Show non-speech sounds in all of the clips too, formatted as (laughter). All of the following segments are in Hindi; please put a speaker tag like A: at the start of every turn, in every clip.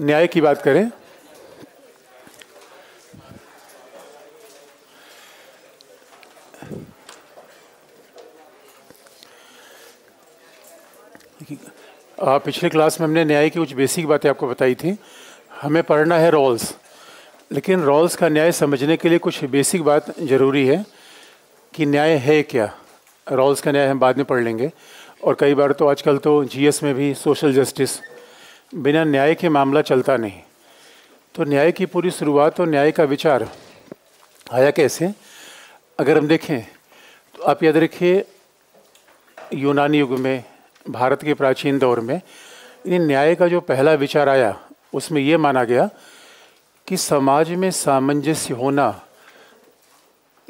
A: न्याय की बात करें आ, पिछले क्लास में हमने न्याय की कुछ बेसिक बातें आपको बताई थी हमें पढ़ना है रॉल्स लेकिन रॉल्स का न्याय समझने के लिए कुछ बेसिक बात ज़रूरी है कि न्याय है क्या रॉल्स का न्याय हम बाद में पढ़ लेंगे और कई बार तो आजकल तो जीएस में भी सोशल जस्टिस बिना न्याय के मामला चलता नहीं तो न्याय की पूरी शुरुआत और न्याय का विचार आया कैसे अगर हम देखें तो आप याद रखिए यूनानी युग में भारत के प्राचीन दौर में न्याय का जो पहला विचार आया उसमें ये माना गया कि समाज में सामंजस्य होना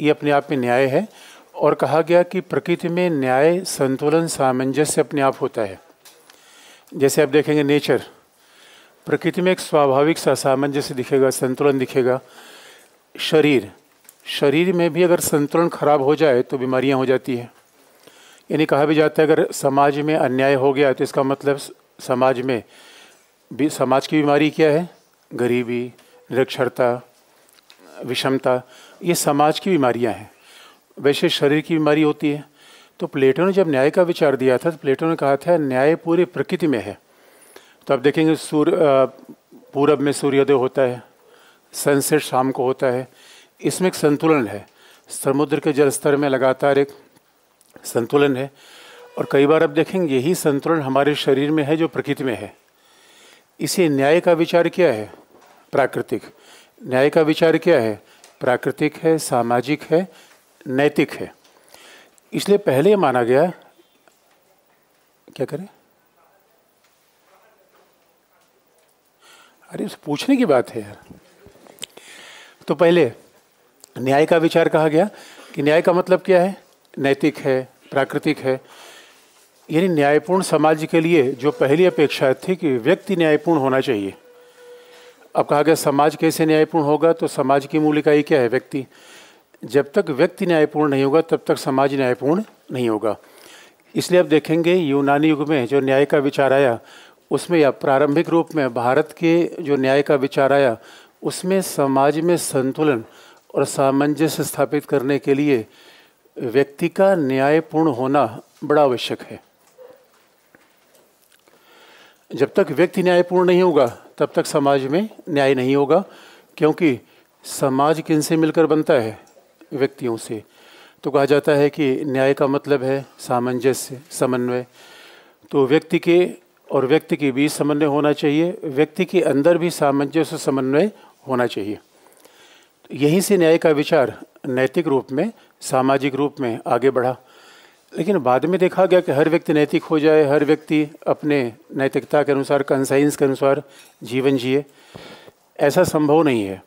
A: ये अपने आप में न्याय है और कहा गया कि प्रकृति में न्याय संतुलन सामंजस्य अपने आप होता है जैसे आप देखेंगे नेचर प्रकृति में एक स्वाभाविक सा सामंजस्य दिखेगा संतुलन दिखेगा शरीर शरीर में भी अगर संतुलन खराब हो जाए तो बीमारियां हो जाती है यानी कहा भी जाता है अगर समाज में अन्याय हो गया तो इसका मतलब समाज में भी समाज की बीमारी क्या है गरीबी निरक्षरता विषमता ये समाज की बीमारियां हैं वैसे शरीर की बीमारी होती है तो प्लेटो ने जब न्याय का विचार दिया था तो प्लेटो ने कहा था न्याय पूरी प्रकृति में है तो आप देखेंगे सूर्य पूरब में सूर्योदय होता है सनसेट शाम को होता है इसमें एक संतुलन है समुद्र के जल स्तर में लगातार एक संतुलन है और कई बार आप देखेंगे यही संतुलन हमारे शरीर में है जो प्रकृति में है इसे न्याय का विचार क्या है प्राकृतिक न्याय का विचार क्या है प्राकृतिक है सामाजिक है नैतिक है इसलिए पहले माना गया क्या करें अरे पूछने की बात है यार तो पहले न्याय का विचार कहा गया कि न्याय का मतलब क्या है नैतिक है प्राकृतिक है यानी न्यायपूर्ण समाज के लिए जो पहली अपेक्षा थी कि व्यक्ति न्यायपूर्ण होना चाहिए अब कहा गया समाज कैसे न्यायपूर्ण होगा तो समाज की मूल इकाई क्या है व्यक्ति जब तक व्यक्ति न्यायपूर्ण नहीं होगा तब तक समाज न्यायपूर्ण नहीं होगा इसलिए आप देखेंगे यूनानी युग में जो न्याय का विचार आया उसमें या प्रारंभिक रूप में भारत के जो न्याय का विचार आया उसमें समाज में संतुलन और सामंजस्य स्थापित करने के लिए व्यक्ति का न्यायपूर्ण होना बड़ा आवश्यक है जब तक व्यक्ति न्यायपूर्ण नहीं होगा तब तक समाज में न्याय नहीं होगा क्योंकि समाज किन से मिलकर बनता है व्यक्तियों से तो कहा जाता है कि न्याय का मतलब है सामंजस्य समन्वय तो व्यक्ति के और व्यक्ति के बीच समन्वय होना चाहिए व्यक्ति के अंदर भी सामंजस्य समन्वय होना चाहिए तो यहीं से न्याय का विचार नैतिक रूप में सामाजिक रूप में आगे बढ़ा लेकिन बाद में देखा गया कि हर व्यक्ति नैतिक हो जाए हर व्यक्ति अपने नैतिकता के अनुसार कंसाइंस के अनुसार जीवन जिए ऐसा संभव नहीं है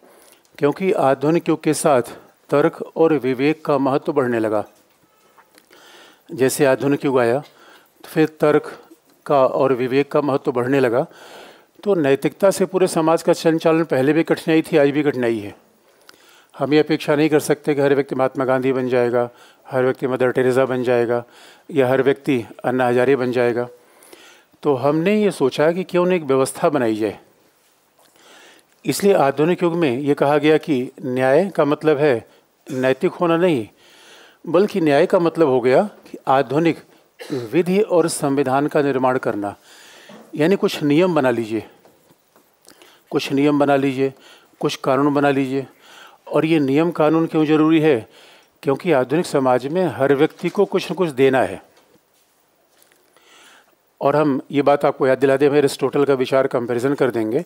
A: क्योंकि आधुनिक युग के साथ तर्क और विवेक का महत्व बढ़ने लगा जैसे आधुनिक युग आया तो फिर तर्क का और विवेक का महत्व बढ़ने लगा तो नैतिकता से पूरे समाज का संचालन पहले भी कठिनाई थी आज भी कठिनाई है हम ये अपेक्षा नहीं कर सकते कि हर व्यक्ति महात्मा गांधी बन जाएगा हर व्यक्ति मदर टेरेसा बन जाएगा या हर व्यक्ति अन्ना हजारे बन जाएगा तो हमने ये सोचा कि क्यों नहीं एक व्यवस्था बनाई जाए इसलिए आधुनिक युग में ये कहा गया कि न्याय का मतलब है नैतिक होना नहीं बल्कि न्याय का मतलब हो गया कि आधुनिक विधि और संविधान का निर्माण करना यानी कुछ नियम बना लीजिए कुछ नियम बना लीजिए कुछ कानून बना लीजिए और ये नियम कानून क्यों ज़रूरी है क्योंकि आधुनिक समाज में हर व्यक्ति को कुछ न कुछ देना है और हम ये बात आपको याद दिला दें अरिस्टोटल का विचार कंपैरिजन कर देंगे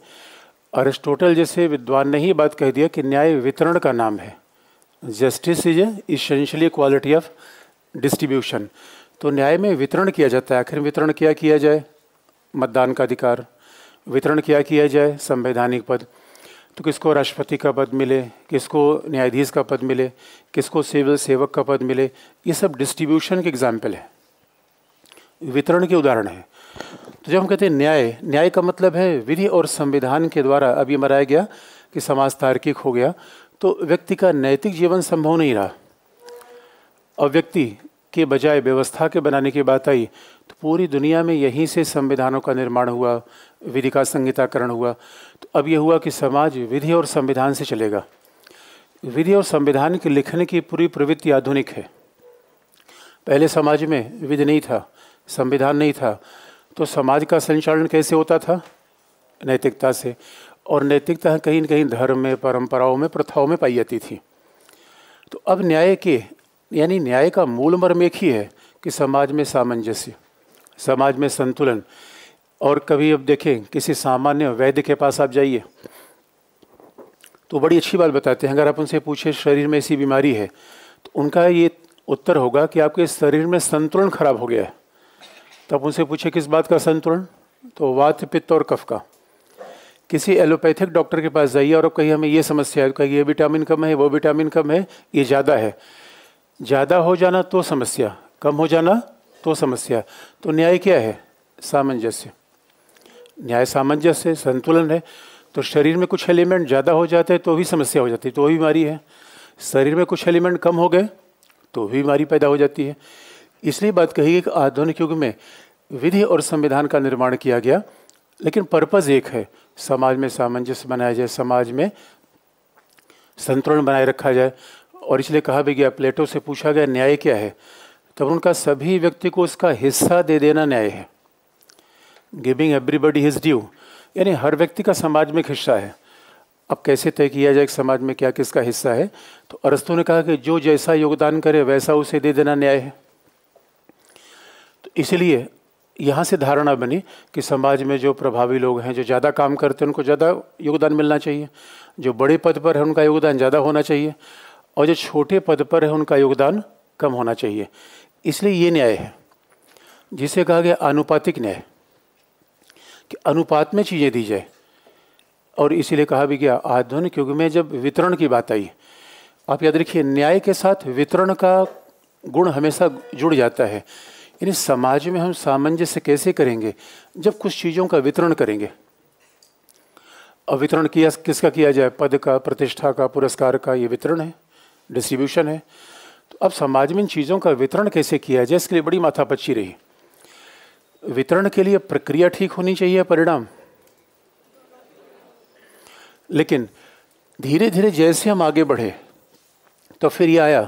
A: अरिस्टोटल जैसे विद्वान ने ही बात कह दिया कि न्याय वितरण का नाम है justice is essentially quality of distribution तो न्याय में वितरण किया जाता है आखिर वितरण क्या किया जाए मतदान का अधिकार वितरण क्या किया जाए संवैधानिक पद तो किसको राष्ट्रपति का पद मिले किसको न्यायाधीश का पद मिले किसको सिविल सेवक का पद मिले ये सब डिस्ट्रीब्यूशन के एग्जाम्पल है वितरण के उदाहरण है तो जब हम कहते हैं न्याय न्याय का मतलब है विधि और संविधान के द्वारा अभी मराया मनाया गया कि समाज तार्किक हो गया तो व्यक्ति का नैतिक जीवन संभव नहीं रहा और व्यक्ति के बजाय व्यवस्था के बनाने की बात आई तो पूरी दुनिया में यहीं से संविधानों का निर्माण हुआ विधि का संहिताकरण हुआ तो अब यह हुआ कि समाज विधि और संविधान से चलेगा विधि और संविधान के लिखने की पूरी प्रवृत्ति आधुनिक है पहले समाज में विधि नहीं था संविधान नहीं था तो समाज का संचालन कैसे होता था नैतिकता से और नैतिकता कहीं न कहीं धर्म में परंपराओं में प्रथाओं में पाई जाती थी तो अब न्याय के यानी न्याय का मूल मर्म एक ही है कि समाज में सामंजस्य समाज में संतुलन और कभी अब देखें किसी सामान्य वैद्य के पास आप जाइए तो बड़ी अच्छी बात बताते हैं अगर आप उनसे पूछें शरीर में ऐसी बीमारी है तो उनका ये उत्तर होगा कि आपके शरीर में संतुलन खराब हो गया है तब उनसे पूछे किस बात का संतुलन तो वात पित्त और कफ का किसी एलोपैथिक डॉक्टर के पास जाइए और कहीं हमें ये समस्या है तो कहीं ये विटामिन कम है वो विटामिन कम है ये ज़्यादा है ज़्यादा हो जाना तो समस्या कम हो जाना तो समस्या तो न्याय क्या है सामंजस्य न्याय सामंजस्य संतुलन है तो शरीर में कुछ एलिमेंट ज़्यादा हो जाते हैं तो भी समस्या हो जाती है तो भी बीमारी है शरीर में कुछ एलिमेंट कम हो गए तो भी बीमारी पैदा हो जाती है इसलिए बात कही कि आधुनिक युग में विधि और संविधान का निर्माण किया गया लेकिन पर्पज़ एक है समाज में सामंजस्य बनाया जाए समाज में संतुलन बनाए रखा जाए और इसलिए कहा भी गया प्लेटो से पूछा गया न्याय क्या है तब उनका सभी व्यक्ति को उसका हिस्सा दे देना न्याय है गिविंग एवरीबडी हिज ड्यू यानी हर व्यक्ति का समाज में एक हिस्सा है अब कैसे तय किया जाए कि समाज में क्या किसका हिस्सा है तो अरस्तु ने कहा कि जो जैसा योगदान करे वैसा उसे दे देना न्याय है तो इसलिए यहाँ से धारणा बनी कि समाज में जो प्रभावी लोग हैं जो ज़्यादा काम करते हैं उनको ज़्यादा योगदान मिलना चाहिए जो बड़े पद पर है उनका योगदान ज़्यादा होना चाहिए और जो छोटे पद पर है उनका योगदान कम होना चाहिए इसलिए ये न्याय है जिसे कहा गया आनुपातिक न्याय कि अनुपात में चीज़ें दी जाए और इसीलिए कहा भी गया आधुनिक युग में जब वितरण की बात आई आप याद रखिए न्याय के साथ वितरण का गुण हमेशा जुड़ जाता है यानी समाज में हम सामंजस्य कैसे करेंगे जब कुछ चीज़ों का वितरण करेंगे अब वितरण किया किसका किया जाए पद का प्रतिष्ठा का पुरस्कार का ये वितरण है डिस्ट्रीब्यूशन है तो अब समाज में इन चीज़ों का वितरण कैसे किया जाए इसके लिए बड़ी माथापच्ची रही वितरण के लिए प्रक्रिया ठीक होनी चाहिए परिणाम लेकिन धीरे धीरे जैसे हम आगे बढ़े तो फिर ये आया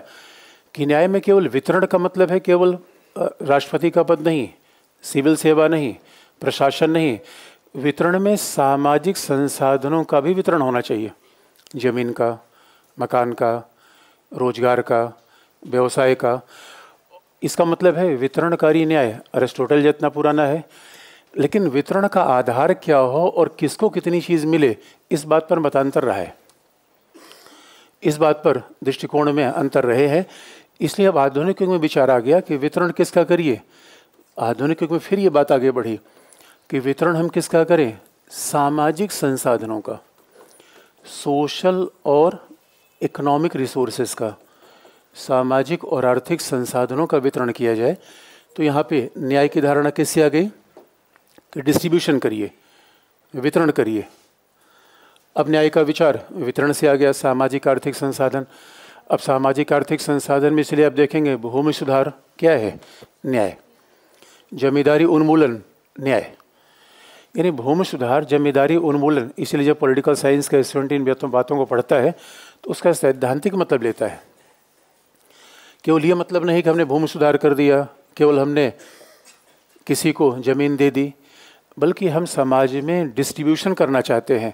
A: कि न्याय में केवल वितरण का मतलब है केवल राष्ट्रपति का पद नहीं सिविल सेवा नहीं प्रशासन नहीं वितरण में सामाजिक संसाधनों का भी वितरण होना चाहिए जमीन का मकान का रोजगार का व्यवसाय का इसका मतलब है वितरणकारी न्याय अरेस्टोटल जितना पुराना है लेकिन वितरण का आधार क्या हो और किसको कितनी चीज़ मिले इस बात पर मतांतर रहा है इस बात पर दृष्टिकोण में अंतर रहे हैं इसलिए अब आधुनिक युग में विचार आ गया कि वितरण किसका करिए आधुनिक युग में फिर ये बात आगे बढ़ी कि वितरण हम किसका करें सामाजिक संसाधनों का सोशल और इकोनॉमिक रिसोर्सेज का सामाजिक और आर्थिक संसाधनों का वितरण किया जाए तो यहाँ पे न्याय की धारणा किससे आ गई कि डिस्ट्रीब्यूशन करिए वितरण करिए अब न्याय का विचार वितरण से आ गया सामाजिक आर्थिक संसाधन अब सामाजिक आर्थिक संसाधन में इसलिए आप देखेंगे भूमि सुधार क्या है न्याय जमींदारी उन्मूलन न्याय यानी भूमि सुधार जमींदारी उन्मूलन इसलिए जब पॉलिटिकल साइंस का स्टूडेंट इन बातों को पढ़ता है तो उसका सैद्धांतिक मतलब लेता है केवल ये मतलब नहीं कि हमने भूमि सुधार कर दिया केवल हमने किसी को ज़मीन दे दी बल्कि हम समाज में डिस्ट्रीब्यूशन करना चाहते हैं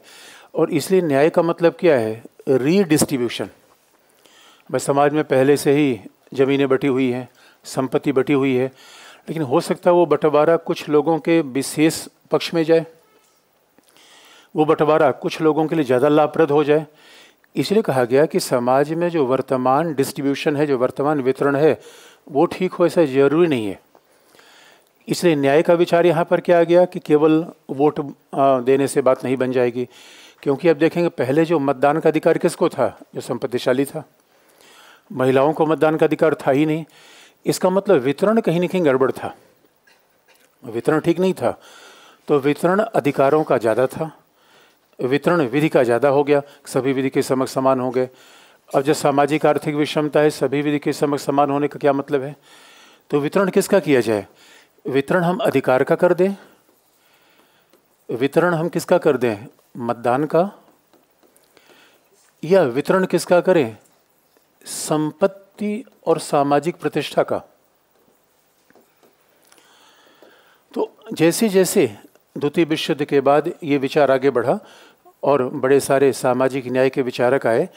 A: और इसलिए न्याय का मतलब क्या है रीडिस्ट्रीब्यूशन भाई समाज में पहले से ही ज़मीनें बटी हुई हैं संपत्ति बटी हुई है लेकिन हो सकता है वो बंटवारा कुछ लोगों के विशेष पक्ष में जाए वो बंटवारा कुछ लोगों के लिए ज़्यादा लाभप्रद हो जाए इसलिए कहा गया कि समाज में जो वर्तमान डिस्ट्रीब्यूशन है जो वर्तमान वितरण है वो ठीक हो ऐसा जरूरी नहीं है इसलिए न्याय का विचार यहाँ पर क्या आ गया कि केवल वोट देने से बात नहीं बन जाएगी क्योंकि अब देखेंगे पहले जो मतदान का अधिकार किसको था जो संपत्तिशाली था महिलाओं को मतदान का अधिकार था ही नहीं इसका मतलब वितरण कहीं ना कहीं गड़बड़ था वितरण ठीक नहीं था तो वितरण अधिकारों का ज़्यादा था वितरण विधि का ज़्यादा हो गया सभी विधि के समक्ष समान हो गए अब जो सामाजिक आर्थिक विषमता है सभी विधि के समक्ष समान होने का क्या मतलब है तो वितरण किसका किया जाए वितरण हम अधिकार का कर दें वितरण हम किसका कर दें मतदान का या वितरण किसका करें संपत्ति और सामाजिक प्रतिष्ठा का तो जैसे जैसे द्वितीय विश्व युद्ध के बाद ये विचार आगे बढ़ा और बड़े सारे सामाजिक न्याय के विचारक आए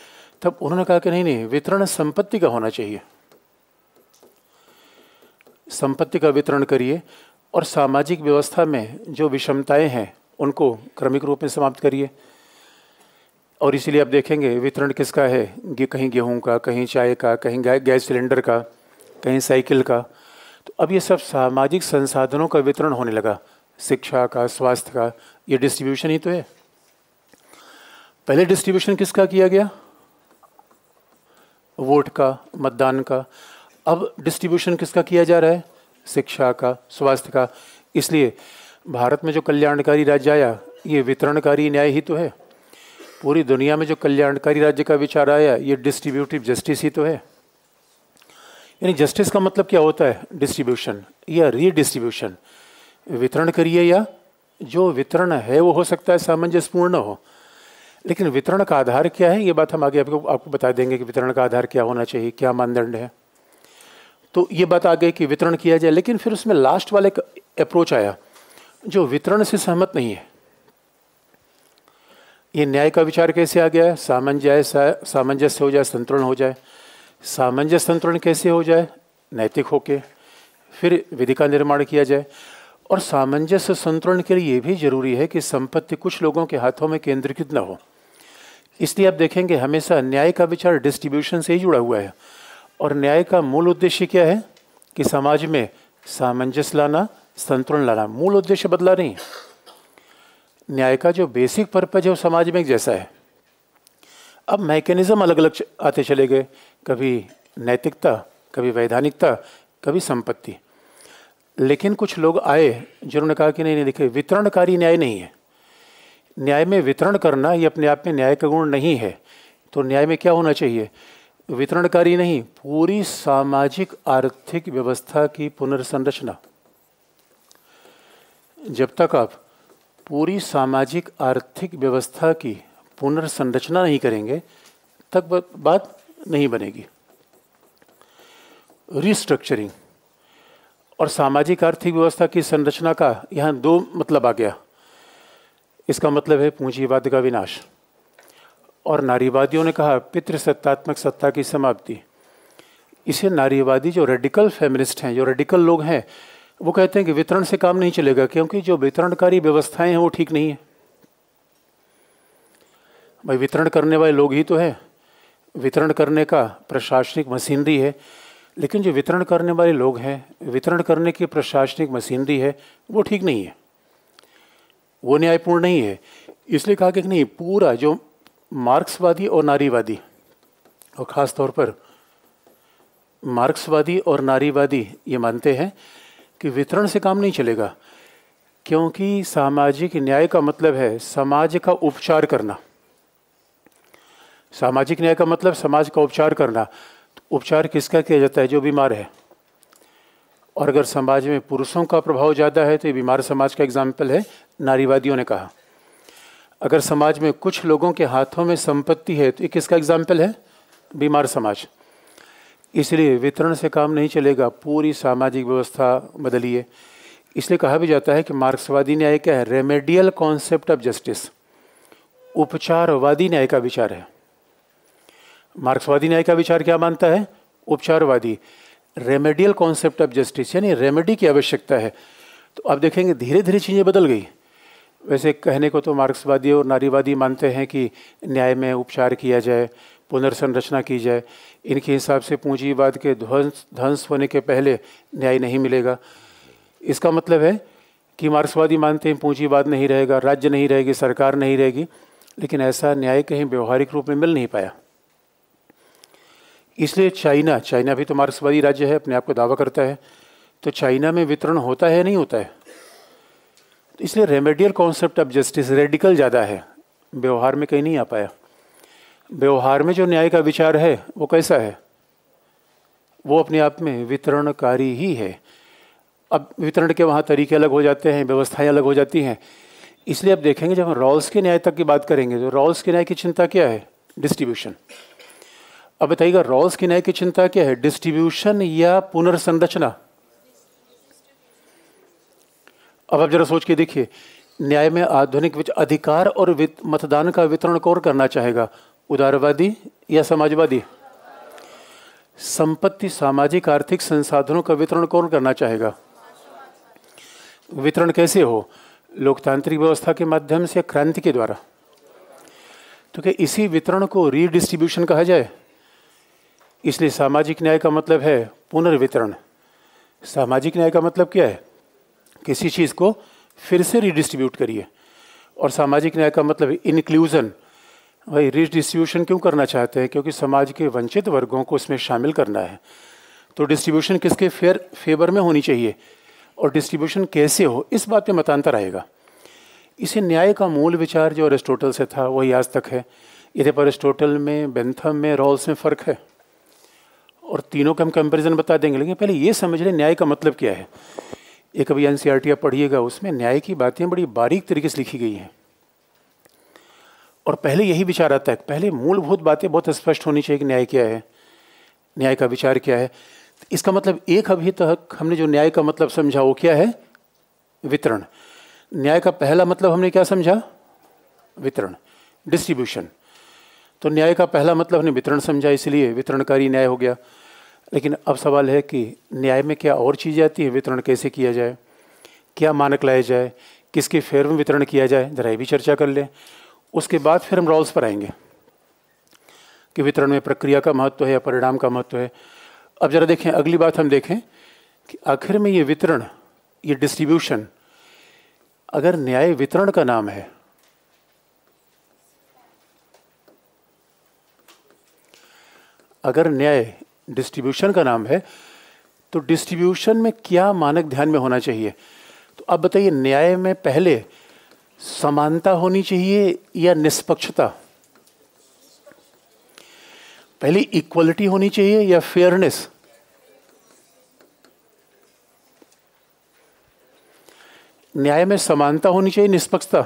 A: तब उन्होंने कहा कि नहीं नहीं वितरण संपत्ति का होना चाहिए संपत्ति का वितरण करिए और सामाजिक व्यवस्था में जो विषमताएं हैं उनको क्रमिक रूप में समाप्त करिए और इसीलिए आप देखेंगे वितरण किसका है कि कहीं गेहूं का कहीं चाय का कहीं गैस सिलेंडर का कहीं साइकिल का तो अब ये सब सामाजिक संसाधनों का वितरण होने लगा शिक्षा का स्वास्थ्य का ये डिस्ट्रीब्यूशन ही तो है पहले डिस्ट्रीब्यूशन किसका किया गया वोट का मतदान का अब डिस्ट्रीब्यूशन किसका किया जा रहा है शिक्षा का स्वास्थ्य का इसलिए भारत में जो कल्याणकारी राज्य आया ये वितरणकारी न्याय ही तो है पूरी दुनिया में जो कल्याणकारी राज्य का विचार आया ये डिस्ट्रीब्यूटिव जस्टिस ही तो है यानी जस्टिस का मतलब क्या होता है डिस्ट्रीब्यूशन या रीडिस्ट्रीब्यूशन वितरण करिए या जो वितरण है वो हो सकता है सामंजस्यपूर्ण हो लेकिन वितरण का आधार क्या है ये बात हम आगे आपको आपको बता देंगे कि वितरण का आधार क्या होना चाहिए क्या मानदंड है तो ये बात आ गई कि वितरण किया जाए लेकिन फिर उसमें लास्ट वाला एक अप्रोच आया जो वितरण से सहमत नहीं है ये न्याय का विचार कैसे आ गया है सामंजस्य सामंजस्य हो जाए संतुलन हो जाए सामंजस्य संतुलन कैसे हो जाए नैतिक होके फिर विधि का निर्माण किया जाए और सामंजस्य संतुलन के लिए ये भी जरूरी है कि संपत्ति कुछ लोगों के हाथों में केंद्रीकृत न हो इसलिए आप देखेंगे हमेशा न्याय का विचार डिस्ट्रीब्यूशन से ही जुड़ा हुआ है और न्याय का मूल उद्देश्य क्या है कि समाज में सामंजस्य लाना संतुलन लाना मूल उद्देश्य बदला नहीं है न्याय का जो बेसिक पर्पज है वो समाज में एक जैसा है अब मैकेनिज़्म अलग अलग आते चले गए कभी नैतिकता कभी वैधानिकता कभी संपत्ति लेकिन कुछ लोग आए जिन्होंने कहा कि नहीं नहीं देखिए वितरणकारी न्याय नहीं है न्याय में वितरण करना ये अपने आप में न्याय का गुण नहीं है तो न्याय में क्या होना चाहिए वितरणकारी नहीं पूरी सामाजिक आर्थिक व्यवस्था की पुनर्संरचना जब तक आप पूरी सामाजिक आर्थिक व्यवस्था की पुनर्संरचना नहीं करेंगे तब बात नहीं बनेगी रिस्ट्रक्चरिंग और सामाजिक आर्थिक व्यवस्था की संरचना का यहाँ दो मतलब आ गया इसका मतलब है पूंजीवाद का विनाश और नारीवादियों ने कहा पितृसत्तात्मक सत्ता की समाप्ति इसे नारीवादी जो रेडिकल फेमिनिस्ट हैं जो रेडिकल लोग हैं वो कहते हैं कि वितरण से काम नहीं चलेगा क्योंकि जो वितरणकारी व्यवस्थाएं हैं वो ठीक नहीं है भाई वितरण करने वाले लोग ही तो है वितरण करने का प्रशासनिक मशीनरी है लेकिन जो वितरण करने वाले लोग हैं वितरण करने की प्रशासनिक मशीनरी है वो ठीक नहीं है वो न्यायपूर्ण नहीं है इसलिए कहा कि नहीं पूरा जो मार्क्सवादी और नारीवादी और ख़ास तौर पर मार्क्सवादी और नारीवादी ये मानते हैं कि वितरण से काम नहीं चलेगा क्योंकि सामाजिक न्याय का मतलब है समाज का उपचार करना सामाजिक न्याय का मतलब समाज का उपचार करना तो उपचार किसका किया जाता है जो बीमार है और अगर समाज में पुरुषों का प्रभाव ज़्यादा है तो ये बीमार समाज का एग्जाम्पल है नारीवादियों ने कहा अगर समाज में कुछ लोगों के हाथों में संपत्ति है तो ये किसका एग्जाम्पल है बीमार समाज इसलिए वितरण से काम नहीं चलेगा पूरी सामाजिक व्यवस्था बदलिए इसलिए कहा भी जाता है कि मार्क्सवादी न्याय क्या है रेमेडियल कॉन्सेप्ट ऑफ जस्टिस उपचारवादी न्याय का विचार है मार्क्सवादी न्याय का विचार क्या मानता है उपचारवादी रेमेडियल कॉन्सेप्ट ऑफ जस्टिस यानी रेमेडी की आवश्यकता है तो आप देखेंगे धीरे धीरे चीज़ें बदल गई वैसे कहने को तो मार्क्सवादी और नारीवादी मानते हैं कि न्याय में उपचार किया जाए पुनर्संरचना की जाए इनके हिसाब से पूंजीवाद के ध्वंस ध्वंस होने के पहले न्याय नहीं मिलेगा इसका मतलब है कि मार्क्सवादी मानते हैं पूंजीवाद नहीं रहेगा राज्य नहीं रहेगी सरकार नहीं रहेगी लेकिन ऐसा न्याय कहीं व्यवहारिक रूप में मिल नहीं पाया इसलिए चाइना चाइना भी तो मार्क्सवादी राज्य है अपने आप को दावा करता है तो चाइना में वितरण होता है नहीं होता है तो इसलिए remedial concept of justice radical ज़्यादा है व्यवहार में कहीं नहीं आ पाया व्यवहार में जो न्याय का विचार है वो कैसा है वो अपने आप में वितरणकारी ही है अब वितरण के वहाँ तरीके अलग हो जाते हैं व्यवस्थाएं अलग हो जाती हैं इसलिए अब देखेंगे जब हम रॉल्स के न्याय तक की बात करेंगे तो रॉल्स के न्याय की चिंता क्या है डिस्ट्रीब्यूशन अब बताइएगा रॉल्स के न्याय की चिंता क्या है डिस्ट्रीब्यूशन या पुनर्संरचना अब आप जरा सोच के देखिए न्याय में आधुनिक विच अधिकार और मतदान का वितरण कौन करना चाहेगा उदारवादी या समाजवादी संपत्ति सामाजिक आर्थिक संसाधनों का वितरण कौन करना चाहेगा वितरण कैसे हो लोकतांत्रिक व्यवस्था के माध्यम से क्रांति के द्वारा तो क्या इसी वितरण को रीडिस्ट्रीब्यूशन कहा जाए इसलिए सामाजिक न्याय का मतलब है पुनर्वितरण सामाजिक न्याय का मतलब क्या है किसी चीज़ को फिर से रीडिस्ट्रीब्यूट करिए और सामाजिक न्याय का मतलब इंक्लूज़न वही रिडिस्ट्रीब्यूशन क्यों करना चाहते हैं क्योंकि समाज के वंचित वर्गों को इसमें शामिल करना है तो डिस्ट्रीब्यूशन किसके फेयर फेवर में होनी चाहिए और डिस्ट्रीब्यूशन कैसे हो इस बात पे मतांतर आएगा इसे न्याय का मूल विचार जो अरिस्टोटल से था वही आज तक है इधर पर अरिस्टोटल में बेंथम में रॉल्स में फ़र्क है और तीनों का हम कंपेरिजन बता देंगे लेकिन पहले ये समझ लें न्याय का मतलब क्या है एक अभी एन सी e पढ़िएगा उसमें न्याय की बातें बड़ी बारीक तरीके से लिखी गई हैं और पहले यही विचार आता है पहले मूलभूत बातें बहुत स्पष्ट होनी चाहिए कि न्याय क्या है न्याय का विचार क्या है इसका मतलब एक अभी तक हमने जो न्याय का मतलब समझा वो क्या है वितरण न्याय का पहला मतलब हमने क्या समझा वितरण डिस्ट्रीब्यूशन तो न्याय का पहला मतलब हमने वितरण समझा इसलिए वितरणकारी न्याय हो गया लेकिन अब सवाल है कि न्याय में क्या और चीज़ आती है वितरण कैसे किया जाए क्या मानक लाया जाए किसके फेयर में वितरण किया जाए जरा भी चर्चा कर लें उसके बाद फिर हम रोल्स पर आएंगे कि वितरण में प्रक्रिया का महत्व है या परिणाम का महत्व है अब ज़रा देखें अगली बात हम देखें कि आखिर में ये वितरण ये डिस्ट्रीब्यूशन अगर न्याय वितरण का नाम है अगर न्याय डिस्ट्रीब्यूशन का नाम है तो डिस्ट्रीब्यूशन में क्या मानक ध्यान में होना चाहिए तो अब बताइए न्याय में पहले समानता होनी चाहिए या निष्पक्षता पहले इक्वलिटी होनी चाहिए या फेयरनेस न्याय में समानता होनी चाहिए निष्पक्षता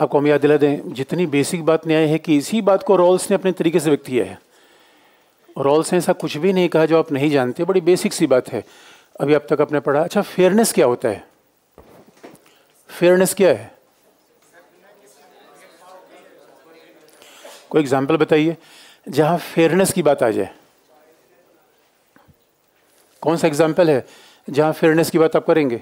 A: आपको हम याद दिला दें जितनी बेसिक बात न्याय है कि इसी बात को रॉल्स ने अपने तरीके से व्यक्त किया है रॉल्स ने ऐसा कुछ भी नहीं कहा जो आप नहीं जानते बड़ी बेसिक सी बात है अभी अब तक आपने पढ़ा अच्छा फेयरनेस क्या होता है फेयरनेस क्या है कोई एग्जाम्पल बताइए जहां फेयरनेस की बात आ जाए कौन सा एग्जाम्पल है जहां फेयरनेस की बात आप करेंगे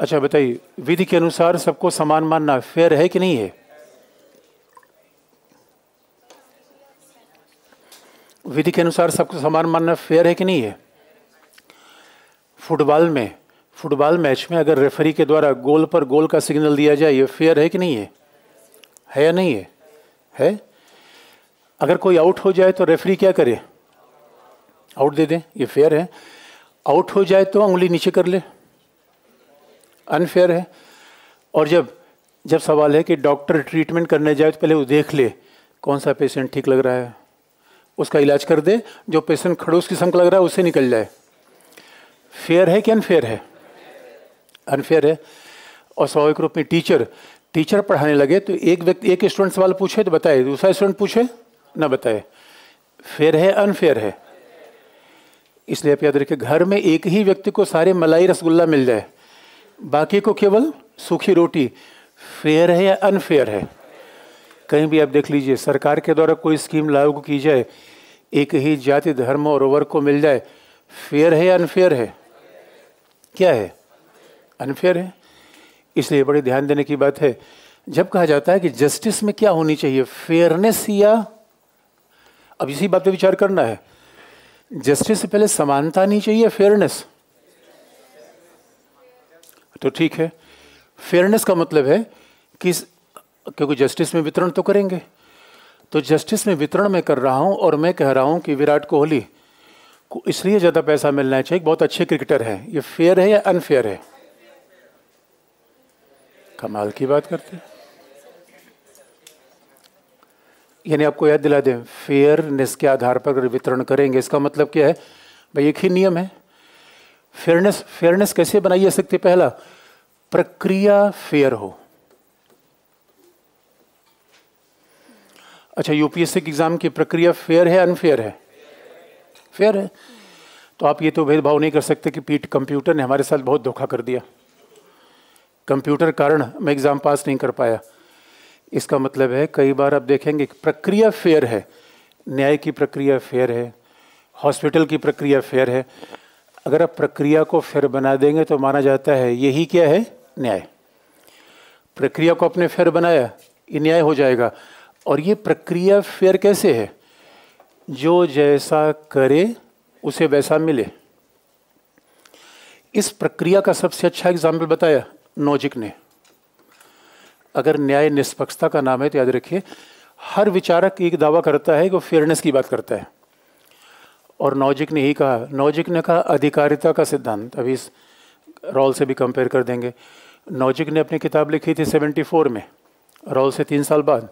A: अच्छा बताइए विधि के अनुसार सबको समान मानना फेयर है कि नहीं है विधि के अनुसार सबको समान मानना फेयर है कि नहीं है फुटबॉल में फुटबॉल मैच में अगर रेफरी के द्वारा गोल पर गोल का सिग्नल दिया जाए ये फेयर है कि नहीं है है या नहीं है है अगर कोई आउट हो जाए तो रेफरी क्या करे आउट दे दें ये फेयर है आउट हो जाए तो उंगली नीचे कर ले अनफेयर है और जब जब सवाल है कि डॉक्टर ट्रीटमेंट करने जाए तो पहले वो देख ले कौन सा पेशेंट ठीक लग रहा है उसका इलाज कर दे जो पेशेंट खड़ोस किस्म शंक लग रहा है उससे निकल जाए फेयर है कि अनफेयर है अनफेयर है और स्वाभाविक रूप में टीचर टीचर पढ़ाने लगे तो एक व्यक्ति एक स्टूडेंट सवाल पूछे तो बताए दूसरा स्टूडेंट पूछे ना बताए फेयर है अनफेयर है इसलिए आप याद रखिए घर में एक ही व्यक्ति को सारे मलाई रसगुल्ला मिल जाए बाकी को केवल सूखी रोटी फेयर है या अनफेयर है कहीं भी आप देख लीजिए सरकार के द्वारा कोई स्कीम लागू की जाए एक ही जाति धर्म और वर्ग को मिल जाए फेयर है या अनफेयर है क्या है अनफेयर है इसलिए बड़े ध्यान देने की बात है जब कहा जाता है कि जस्टिस में क्या होनी चाहिए फेयरनेस या अब इसी बात पे विचार करना है जस्टिस से पहले समानता नहीं चाहिए फेयरनेस तो ठीक है फेयरनेस का मतलब है कि क्योंकि जस्टिस में वितरण तो करेंगे तो जस्टिस में वितरण में कर रहा हूँ और मैं कह रहा हूँ कि विराट कोहली को इसलिए ज़्यादा पैसा मिलना चाहिए बहुत अच्छे क्रिकेटर हैं ये फेयर है या अनफेयर है कमाल की बात करते हैं यानी आपको याद दिला दें फेयरनेस के आधार पर वितरण करेंगे इसका मतलब क्या है भाई एक ही नियम है फेयरनेस फेयरनेस कैसे बनाई जा सकती पहला प्रक्रिया फेयर हो अच्छा यूपीएससी के एग्ज़ाम की प्रक्रिया फेयर है अनफेयर है फेयर है तो आप ये तो भेदभाव नहीं कर सकते कि पीठ कंप्यूटर e ने हमारे साथ बहुत धोखा कर दिया कंप्यूटर कारण मैं एग्ज़ाम पास नहीं कर पाया इसका मतलब है कई बार आप देखेंगे प्रक्रिया फेयर है न्याय की प्रक्रिया फेयर है हॉस्पिटल की प्रक्रिया फेयर है अगर आप प्रक्रिया को फेयर बना देंगे तो माना जाता है यही क्या है न्याय प्रक्रिया को आपने फेयर बनाया ये न्याय हो जाएगा और ये प्रक्रिया फेयर कैसे है जो जैसा करे उसे वैसा मिले इस प्रक्रिया का सबसे अच्छा एग्जाम्पल बताया नोजिक ने अगर न्याय निष्पक्षता का नाम है तो याद रखिए हर विचारक एक दावा करता है कि वो फेयरनेस की बात करता है और नौजिक ने ही कहा नौजिक ने कहा अधिकारिता का सिद्धांत अभी इस रॉल से भी कंपेयर कर देंगे नौजिक ने अपनी किताब लिखी थी 74 में रॉल से तीन साल बाद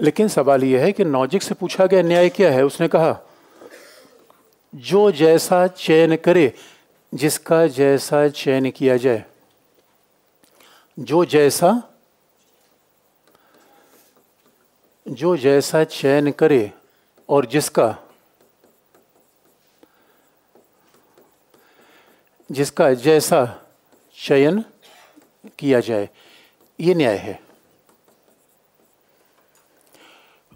A: लेकिन सवाल यह है कि नौजिक से पूछा गया न्याय क्या है उसने कहा जो जैसा चयन करे जिसका जैसा चयन किया जाए जो जैसा जो जैसा चयन करे और जिसका जिसका जैसा चयन किया जाए ये न्याय है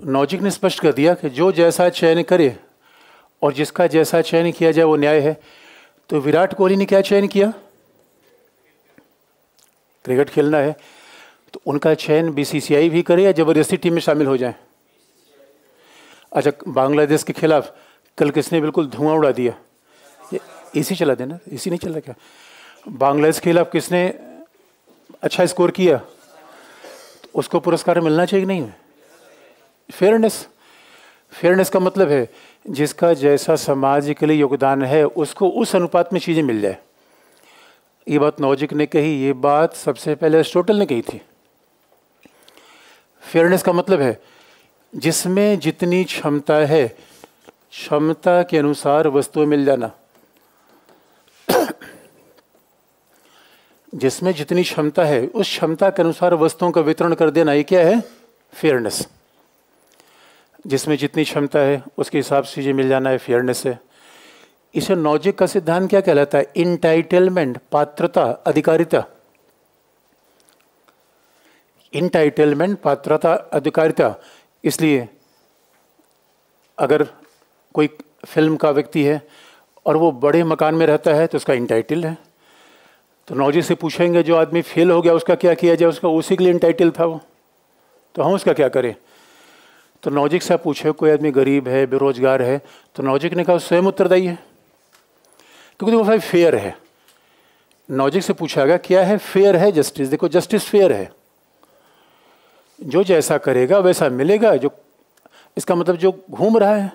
A: नौजिक ने स्पष्ट कर दिया कि जो जैसा चयन करे और जिसका जैसा चयन किया जाए वो न्याय है तो विराट कोहली ने क्या चयन किया क्रिकेट खेलना है तो उनका चयन बीसीसीआई भी करे या ज़बरदस्ती टीम में शामिल हो जाए अच्छा बांग्लादेश के खिलाफ कल किसने बिल्कुल धुआं उड़ा दिया इसी चला देना इसी नहीं चला क्या बांग्लादेश के खिलाफ किसने अच्छा स्कोर किया तो उसको पुरस्कार मिलना चाहिए कि नहीं है फेयरनेस फेयरनेस का मतलब है जिसका जैसा समाज के लिए योगदान है उसको उस अनुपात में चीज़ें मिल जाए ये बात नौजिक ने कही ये बात सबसे पहले एरिस्टोटल ने कही थी फेयरनेस का मतलब है जिसमें जितनी क्षमता है क्षमता के अनुसार वस्तुएं मिल जाना (coughs) जिसमें जितनी क्षमता है उस क्षमता के अनुसार वस्तुओं का वितरण कर देना ये क्या है फेयरनेस जिसमें जितनी क्षमता है उसके हिसाब से चीज़ें मिल जाना है फेयरनेस है इसे नौजिक का सिद्धांत क्या कहलाता है इंटाइटलमेंट पात्रता अधिकारिता इंटाइटलमेंट पात्रता अधिकारिता इसलिए अगर कोई फिल्म का व्यक्ति है और वो बड़े मकान में रहता है तो उसका इंटाइटल है तो नौजी से पूछेंगे जो आदमी फेल हो गया उसका क्या किया जाए उसका उसी के लिए इंटाइटल था वो तो हम उसका क्या करें तो नौजिक से पूछे कोई आदमी गरीब है बेरोजगार है तो नौजिक ने कहा स्वयं उत्तरदायी है तो क्योंकि वो भाई फेयर है नौजिक से पूछा गया क्या है फेयर है जस्टिस देखो जस्टिस फेयर है जो जैसा करेगा वैसा मिलेगा जो इसका मतलब जो घूम रहा है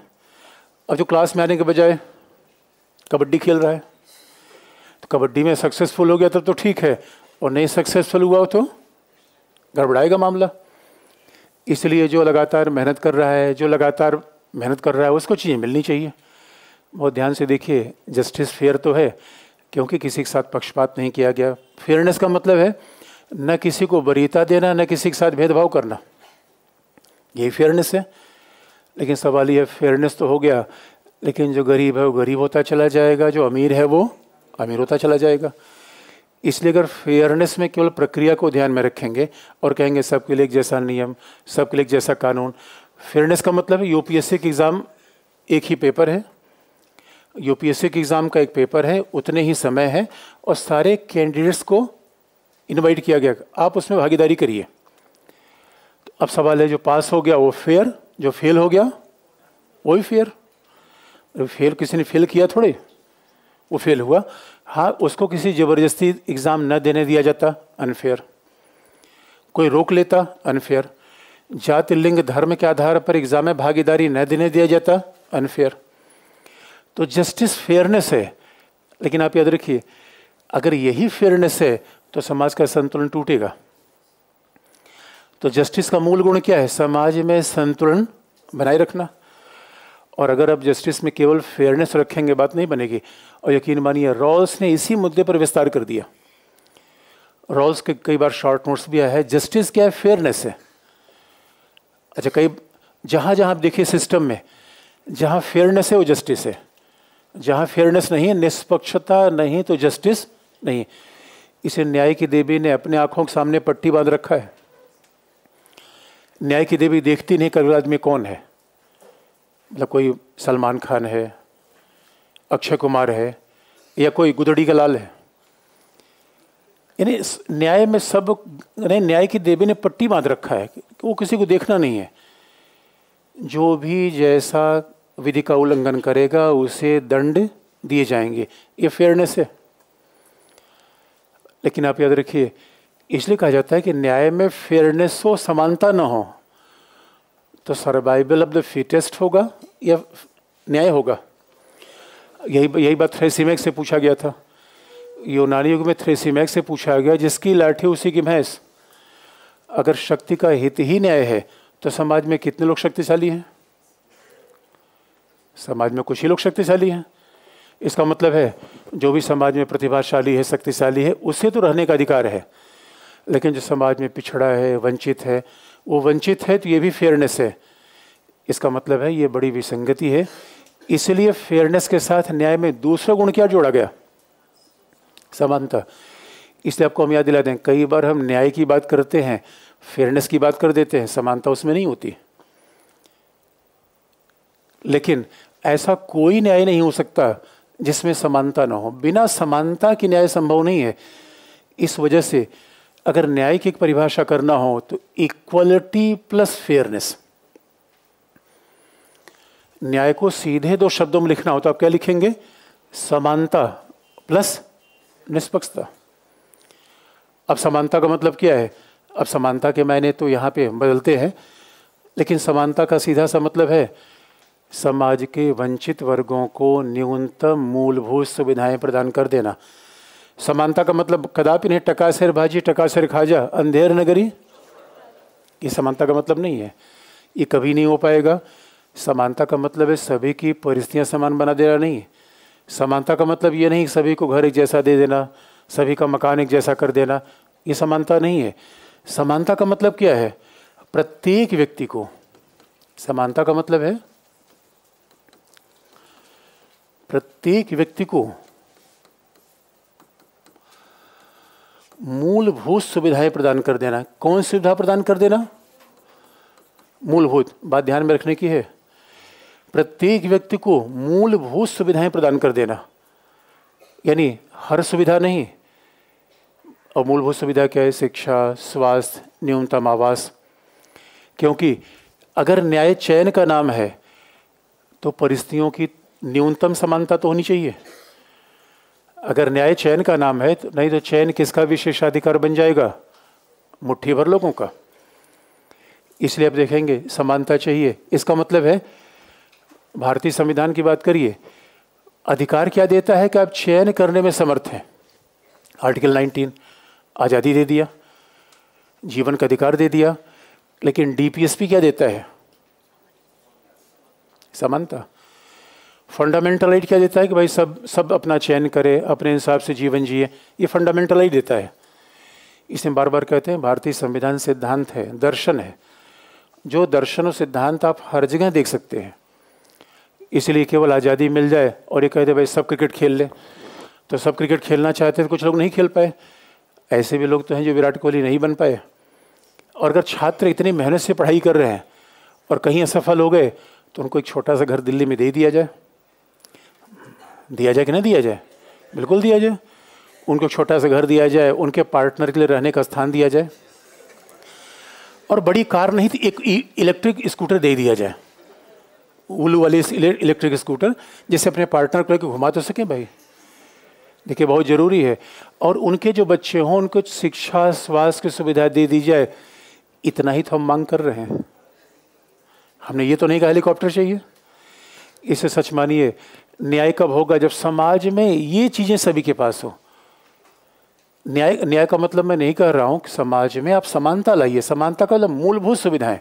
A: और जो क्लास में आने के बजाय कबड्डी खेल रहा है तो कबड्डी में सक्सेसफुल हो गया तब तो ठीक है और नहीं सक्सेसफुल हुआ तो गड़बड़ाएगा मामला इसलिए जो लगातार मेहनत कर रहा है जो लगातार मेहनत कर रहा है उसको चीज़ें मिलनी चाहिए बहुत ध्यान से देखिए जस्टिस फेयर तो है क्योंकि किसी के साथ पक्षपात नहीं किया गया फेयरनेस का मतलब है न किसी को वरीयता देना न किसी के साथ भेदभाव करना यही फेयरनेस है लेकिन सवाल यह फेयरनेस तो हो गया लेकिन जो गरीब है वो गरीब होता चला जाएगा जो अमीर है वो अमीर होता चला जाएगा इसलिए अगर फेयरनेस में केवल प्रक्रिया को ध्यान में रखेंगे और कहेंगे सबके लिए एक जैसा नियम सबके लिए एक जैसा कानून फेयरनेस का मतलब है यूपीएससी के एग्ज़ाम एक ही पेपर है यूपीएससी के एग्ज़ाम का एक पेपर है उतने ही समय है और सारे कैंडिडेट्स को इनवाइट किया गया आप उसमें भागीदारी करिए तो अब सवाल है जो पास हो गया वो फेयर जो फेल हो गया वो भी फेयर फेल किसी ने फेल किया थोड़े वो फेल हुआ हाँ उसको किसी ज़बरदस्ती एग्ज़ाम न देने दिया जाता अनफेयर कोई रोक लेता अनफेयर जाति लिंग धर्म के आधार पर एग्ज़ाम में भागीदारी न देने दिया जाता अनफेयर तो जस्टिस फेयरनेस है लेकिन आप याद रखिए अगर यही फेयरनेस है तो समाज का संतुलन टूटेगा तो जस्टिस का मूल गुण क्या है समाज में संतुलन बनाए रखना और अगर आप जस्टिस में केवल फेयरनेस रखेंगे बात नहीं बनेगी और यकीन मानिए रॉल्स ने इसी मुद्दे पर विस्तार कर दिया रॉल्स के कई बार शॉर्ट नोट्स भी आया है जस्टिस क्या है फेयरनेस है अच्छा कई जहाँ जहाँ आप देखिए सिस्टम में जहाँ फेयरनेस है वो जस्टिस है जहाँ फेयरनेस नहीं है निष्पक्षता नहीं तो जस्टिस नहीं इसे न्याय की देवी ने अपने आँखों के सामने पट्टी बांध रखा है न्याय की देवी देखती नहीं कर आदमी कौन है मतलब कोई सलमान खान है अक्षय कुमार है या कोई गुदड़ी का लाल है यानी न्याय में सब यानी न्याय की देवी ने पट्टी बांध रखा है कि वो किसी को देखना नहीं है जो भी जैसा विधि का उल्लंघन करेगा उसे दंड दिए जाएंगे ये फेयरनेस है लेकिन आप याद रखिए इसलिए कहा जाता है कि न्याय में फेयरनेस हो समानता ना हो तो सर्वाइवल ऑफ द फिटेस्ट होगा या न्याय होगा यही यही बात थ्रेसीमैक से पूछा गया था यूनानी युग में थ्रेसीमैक से पूछा गया जिसकी लाठी उसी की भैंस अगर शक्ति का हित ही न्याय है तो समाज में कितने लोग शक्तिशाली हैं समाज में कुछ ही लोग शक्तिशाली हैं इसका मतलब है जो भी समाज में प्रतिभाशाली है शक्तिशाली है उसे तो रहने का अधिकार है लेकिन जो समाज में पिछड़ा है वंचित है वो वंचित है तो ये भी फेयरनेस है इसका मतलब है ये बड़ी विसंगति है इसलिए फेयरनेस के साथ न्याय में दूसरा गुण क्या जोड़ा गया समानता इसलिए आपको हम याद दिला दें कई बार हम न्याय की बात करते हैं फेयरनेस की बात कर देते हैं समानता उसमें नहीं होती लेकिन ऐसा कोई न्याय नहीं हो सकता जिसमें समानता ना हो बिना समानता की न्याय संभव नहीं है इस वजह से अगर न्याय की परिभाषा करना हो तो इक्वलिटी प्लस फेयरनेस न्याय को सीधे दो शब्दों में लिखना हो तो आप क्या लिखेंगे समानता प्लस निष्पक्षता अब समानता का मतलब क्या है अब समानता के मायने तो यहां पे बदलते हैं लेकिन समानता का सीधा सा मतलब है समाज के वंचित वर्गों को न्यूनतम मूलभूत सुविधाएं प्रदान कर देना समानता का मतलब कदापि नहीं टका सिर भाजी टका सिर खाजा अंधेर नगरी ये समानता का मतलब नहीं है ये कभी नहीं हो पाएगा समानता का मतलब है सभी की परिस्थितियां समान बना देना नहीं समानता का मतलब ये नहीं सभी को घर एक जैसा दे देना सभी का मकान एक जैसा कर देना ये समानता नहीं है समानता का मतलब क्या है प्रत्येक व्यक्ति को समानता का मतलब है प्रत्येक व्यक्ति को मूलभूत सुविधाएं प्रदान कर देना कौन सुविधा प्रदान कर देना मूलभूत बात ध्यान में रखने की है प्रत्येक व्यक्ति को मूलभूत सुविधाएं प्रदान कर देना यानी हर सुविधा नहीं और मूलभूत सुविधा क्या है शिक्षा स्वास्थ्य न्यूनतम आवास क्योंकि अगर न्याय चयन का नाम है तो परिस्थितियों की न्यूनतम समानता तो होनी चाहिए अगर न्याय चयन का नाम है तो नहीं तो चयन किसका विशेषाधिकार बन जाएगा मुट्ठी भर लोगों का इसलिए आप देखेंगे समानता चाहिए इसका मतलब है भारतीय संविधान की बात करिए अधिकार क्या देता है कि आप चयन करने में समर्थ हैं आर्टिकल 19 आज़ादी दे दिया जीवन का अधिकार दे दिया लेकिन डीपीएसपी क्या देता है समानता फंडामेंटल क्या देता है कि भाई सब सब अपना चयन करे अपने हिसाब से जीवन जिए ये फंडामेंटल देता है इसे बार बार कहते हैं भारतीय संविधान सिद्धांत है दर्शन है जो दर्शन और सिद्धांत आप हर जगह देख सकते हैं इसलिए केवल आज़ादी मिल जाए और ये कहते भाई सब क्रिकेट खेल ले तो सब क्रिकेट खेलना चाहते तो कुछ लोग नहीं खेल पाए ऐसे भी लोग तो हैं जो विराट कोहली नहीं बन पाए और अगर छात्र इतनी मेहनत से पढ़ाई कर रहे हैं और कहीं असफल हो गए तो उनको एक छोटा सा घर दिल्ली में दे दिया जाए दिया जाए कि ना दिया जाए बिल्कुल दिया जाए उनको छोटा सा घर दिया जाए उनके पार्टनर के लिए रहने का स्थान दिया जाए और बड़ी कार नहीं थी तो एक इलेक्ट्रिक स्कूटर दे दिया जाए उल्लू वाले इलेक्ट्रिक स्कूटर जिससे अपने पार्टनर को लेकर घुमा तो सकें भाई देखिए बहुत ज़रूरी है और उनके जो बच्चे हों उनको शिक्षा स्वास्थ्य की सुविधा दे दी जाए इतना ही तो हम मांग कर रहे हैं हमने ये तो नहीं कहा हेलीकॉप्टर चाहिए इसे सच मानिए न्याय कब होगा जब समाज में ये चीज़ें सभी के पास हो न्याय न्याय का मतलब मैं नहीं कह रहा हूँ कि समाज में आप समानता लाइए समानता का मतलब मूलभूत सुविधाएं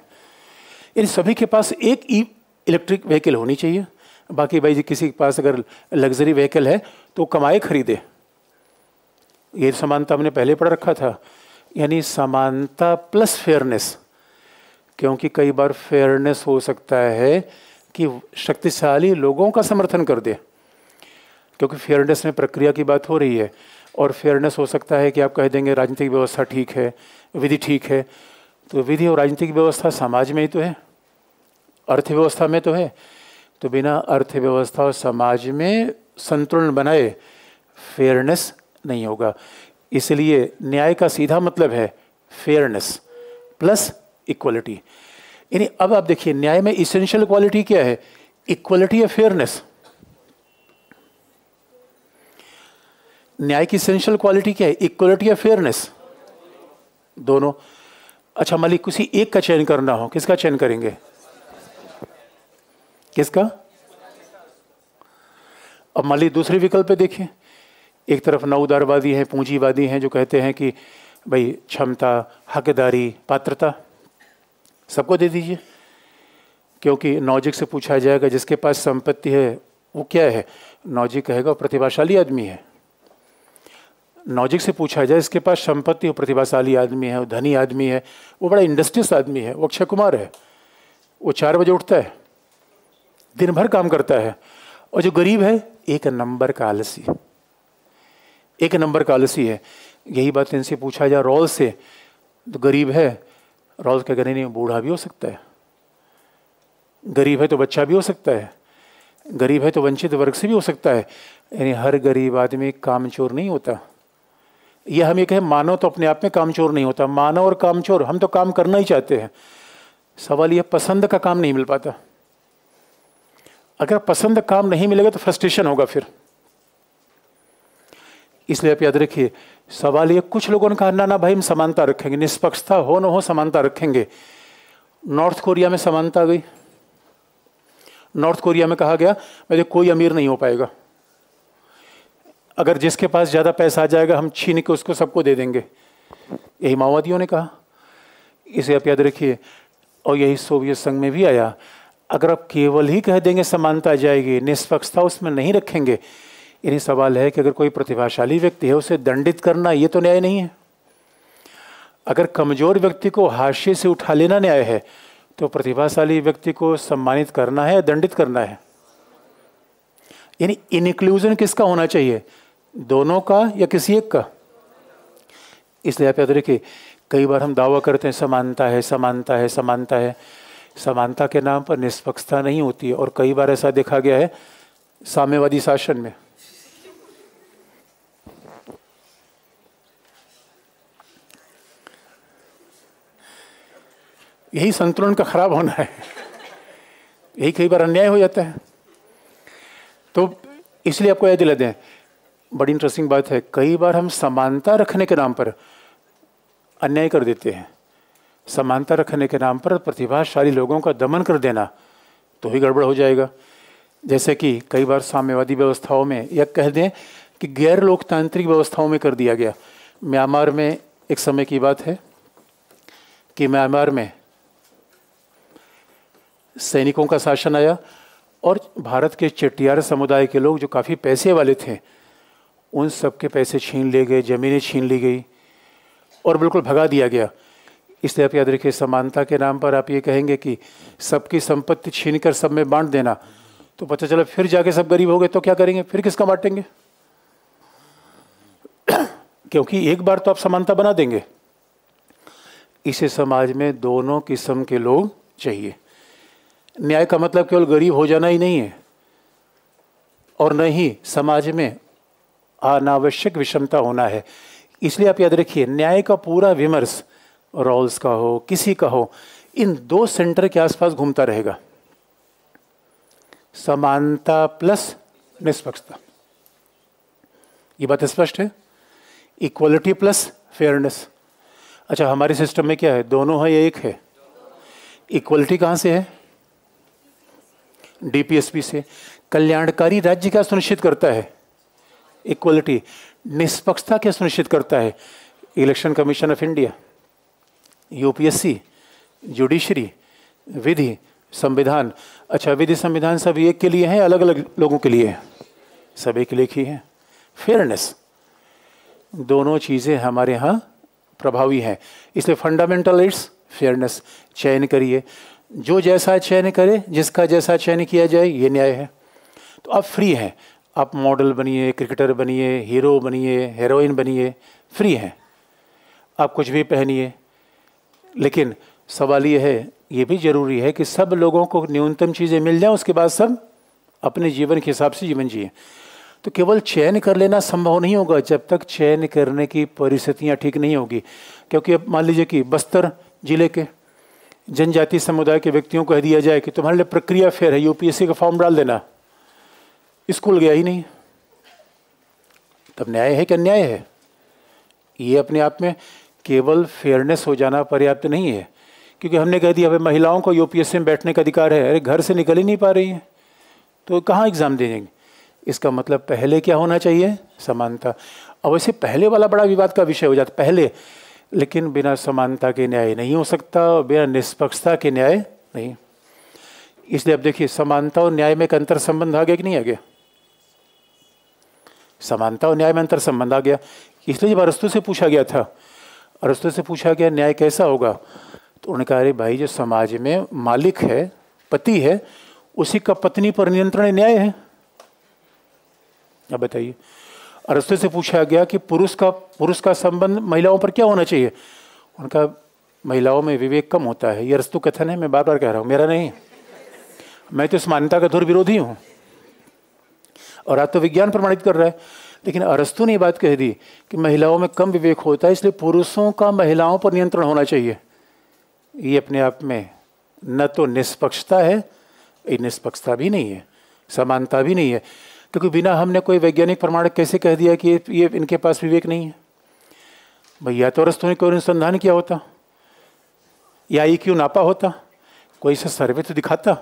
A: इन सभी के पास एक ई इलेक्ट्रिक व्हीकल होनी चाहिए बाकी भाई जी किसी के पास अगर लग्जरी व्हीकल है तो कमाए खरीदे ये समानता हमने पहले पढ़ रखा था यानी समानता प्लस फेयरनेस क्योंकि कई बार फेयरनेस हो सकता है कि शक्तिशाली लोगों का समर्थन कर दे क्योंकि फेयरनेस में प्रक्रिया की बात हो रही है और फेयरनेस हो सकता है कि आप कह देंगे राजनीतिक व्यवस्था ठीक है विधि ठीक है तो विधि और राजनीतिक व्यवस्था समाज में ही तो है अर्थव्यवस्था में तो है तो बिना अर्थव्यवस्था और समाज में संतुलन बनाए फेयरनेस नहीं होगा इसलिए न्याय का सीधा मतलब है फेयरनेस प्लस इक्वलिटी यानी अब आप देखिए न्याय में इसेंशियल क्वालिटी क्या है इक्वलिटी या फेयरनेस न्याय की इसेंशियल क्वालिटी क्या है इक्वलिटी या फेयरनेस दोनों अच्छा मालिक किसी एक का चयन करना हो किसका चयन करेंगे किसका अब मालिक दूसरे विकल्प पे देखिए एक तरफ नवउदारवादी हैं पूंजीवादी हैं जो कहते हैं कि भाई क्षमता हकदारी पात्रता सबको दे दीजिए क्योंकि नौजिक से पूछा जाएगा जिसके पास संपत्ति है वो क्या है नौजिक कहेगा प्रतिभाशाली आदमी है नौजिक से पूछा जाए इसके पास संपत्ति वो प्रतिभाशाली आदमी है वो धनी आदमी है वो बड़ा इंडस्ट्रियस आदमी है वो अक्षय कुमार है वो चार बजे उठता है दिन भर काम करता है और जो गरीब है एक नंबर का आलसी एक नंबर का आलसी है यही बात इनसे पूछा जाए रोल से तो गरीब है रौज का गरीब बूढ़ा भी हो सकता है गरीब है तो बच्चा भी हो सकता है गरीब है तो वंचित वर्ग से भी हो सकता है यानी हर गरीब आदमी कामचोर नहीं होता यह हम ये कहें मानव तो अपने आप में कामचोर नहीं होता मानव और कामचोर हम तो काम करना ही चाहते हैं सवाल यह पसंद का काम नहीं मिल पाता अगर पसंद काम नहीं मिलेगा तो फ्रस्ट्रेशन होगा फिर इसलिए आप याद रखिए सवाल ये कुछ लोगों ने कहा ना ना भाई हम समानता रखेंगे निष्पक्षता हो ना हो समानता रखेंगे नॉर्थ कोरिया में समानता गई नॉर्थ कोरिया में कहा गया मेरे तो कोई अमीर नहीं हो पाएगा अगर जिसके पास ज़्यादा पैसा आ जाएगा हम छीन के उसको सबको दे देंगे यही माओवादियों ने कहा इसे आप याद रखिए और यही सोवियत संघ में भी आया अगर आप केवल ही कह देंगे समानता जाएगी निष्पक्षता उसमें नहीं रखेंगे इन्हीं सवाल है कि अगर कोई प्रतिभाशाली व्यक्ति है उसे दंडित करना ये तो न्याय नहीं है अगर कमज़ोर व्यक्ति को हाशिए से उठा लेना न्याय है तो प्रतिभाशाली व्यक्ति को सम्मानित करना है दंडित करना है यानी इनक्लूजन किसका होना चाहिए दोनों का या किसी एक का इसलिए आप याद रखिए कई बार हम दावा करते हैं समानता है समानता है समानता है समानता के नाम पर निष्पक्षता नहीं होती है और कई बार ऐसा देखा गया है साम्यवादी शासन में यही संतुलन का खराब होना है यही कई बार अन्याय हो जाता है तो इसलिए आपको याद दिला दें बड़ी इंटरेस्टिंग बात है कई बार हम समानता रखने के नाम पर अन्याय कर देते हैं समानता रखने के नाम पर प्रतिभाशाली लोगों का दमन कर देना तो ही गड़बड़ हो जाएगा जैसे कि कई बार साम्यवादी व्यवस्थाओं में या कह दें कि गैर लोकतांत्रिक व्यवस्थाओं में कर दिया गया म्यांमार में एक समय की बात है कि म्यांमार में सैनिकों का शासन आया और भारत के चटियार समुदाय के लोग जो काफ़ी पैसे वाले थे उन सब के पैसे छीन लिए गए ज़मीनें छीन ली गई और बिल्कुल भगा दिया गया इसलिए आप याद रखिए समानता के नाम पर आप ये कहेंगे कि सबकी संपत्ति छीन कर सब में बांट देना तो पता चला फिर जाके सब गरीब हो गए तो क्या करेंगे फिर किसका बांटेंगे (coughs) क्योंकि एक बार तो आप समानता बना देंगे इसे समाज में दोनों किस्म के लोग चाहिए न्याय का मतलब केवल गरीब हो जाना ही नहीं है और न ही समाज में अनावश्यक विषमता होना है इसलिए आप याद रखिए न्याय का पूरा विमर्श रॉल्स का हो किसी का हो इन दो सेंटर के आसपास घूमता रहेगा समानता प्लस निष्पक्षता ये बात स्पष्ट है इक्वलिटी प्लस फेयरनेस अच्छा हमारे सिस्टम में क्या है दोनों है या एक है इक्वलिटी कहाँ से है डीपीएसपी से कल्याणकारी राज्य क्या सुनिश्चित करता है इक्वलिटी निष्पक्षता क्या सुनिश्चित करता है election commission of India UPSC judiciary विधि संविधान अच्छा विधि संविधान सब एक के लिए है अलग अलग लोगों के लिए है सब एक लेख ही है फेयरनेस दोनों चीज़ें हमारे यहाँ प्रभावी हैं इसलिए फंडामेंटल इट्स फेयरनेस चयन करिए जो जैसा चयन करे जिसका जैसा चयन किया जाए ये न्याय है तो आप फ्री हैं आप मॉडल बनिए क्रिकेटर बनिए हीरो बनिए हेरोइन बनिए फ्री हैं आप कुछ भी पहनिए लेकिन सवाल ये है ये भी ज़रूरी है कि सब लोगों को न्यूनतम चीज़ें मिल जाएं उसके बाद सब अपने जीवन के हिसाब से जीवन जिए तो केवल चयन कर लेना संभव नहीं होगा जब तक चयन करने की परिस्थितियाँ ठीक नहीं होगी क्योंकि अब मान लीजिए कि बस्तर ज़िले के जनजाति समुदाय के व्यक्तियों को कह दिया जाए कि तुम्हारे लिए प्रक्रिया फेयर है यूपीएससी का फॉर्म डाल देना स्कूल गया ही नहीं तब न्याय है कि अन्याय है ये अपने आप में केवल फेयरनेस हो जाना पर्याप्त नहीं है क्योंकि हमने कह दिया भाई महिलाओं को यूपीएससी में बैठने का अधिकार है अरे घर से निकल ही नहीं पा रही हैं तो कहाँ एग्ज़ाम दे देंगे इसका मतलब पहले क्या होना चाहिए समानता अब वैसे पहले वाला बड़ा विवाद का विषय हो जाता पहले लेकिन बिना समानता के न्याय नहीं हो सकता और बिना निष्पक्षता के न्याय नहीं इसलिए अब देखिए समानता और न्याय में एक अंतर संबंध आ गया कि नहीं आ गया समानता और न्याय में अंतर संबंध आ गया इसलिए जब अरस्तु से पूछा गया था अरस्तु से पूछा गया न्याय कैसा होगा तो उन्होंने कहा अरे भाई जो समाज में मालिक है पति है उसी का पत्नी पर नियंत्रण न्याय है अब बताइए अरस्तु से पूछा गया कि पुरुष का पुरुष का संबंध महिलाओं पर क्या होना चाहिए उनका महिलाओं में विवेक कम होता है ये अरस्तु कथन है मैं बार बार कह रहा हूँ मेरा नहीं मैं तो इस मान्यता का धुर विरोधी हूँ और आज तो विज्ञान प्रमाणित कर रहा है लेकिन अरस्तु ने बात कह दी कि महिलाओं में कम विवेक होता है इसलिए पुरुषों का महिलाओं पर नियंत्रण होना चाहिए ये अपने आप में न तो निष्पक्षता है ये निष्पक्षता भी नहीं है समानता भी नहीं है क्योंकि बिना हमने कोई वैज्ञानिक प्रमाण कैसे कह दिया कि ये इनके पास विवेक नहीं है भैया तो रस्तों ने कोई अनुसंधान किया होता या ये e क्यों नापा होता कोई सा सर्वे तो दिखाता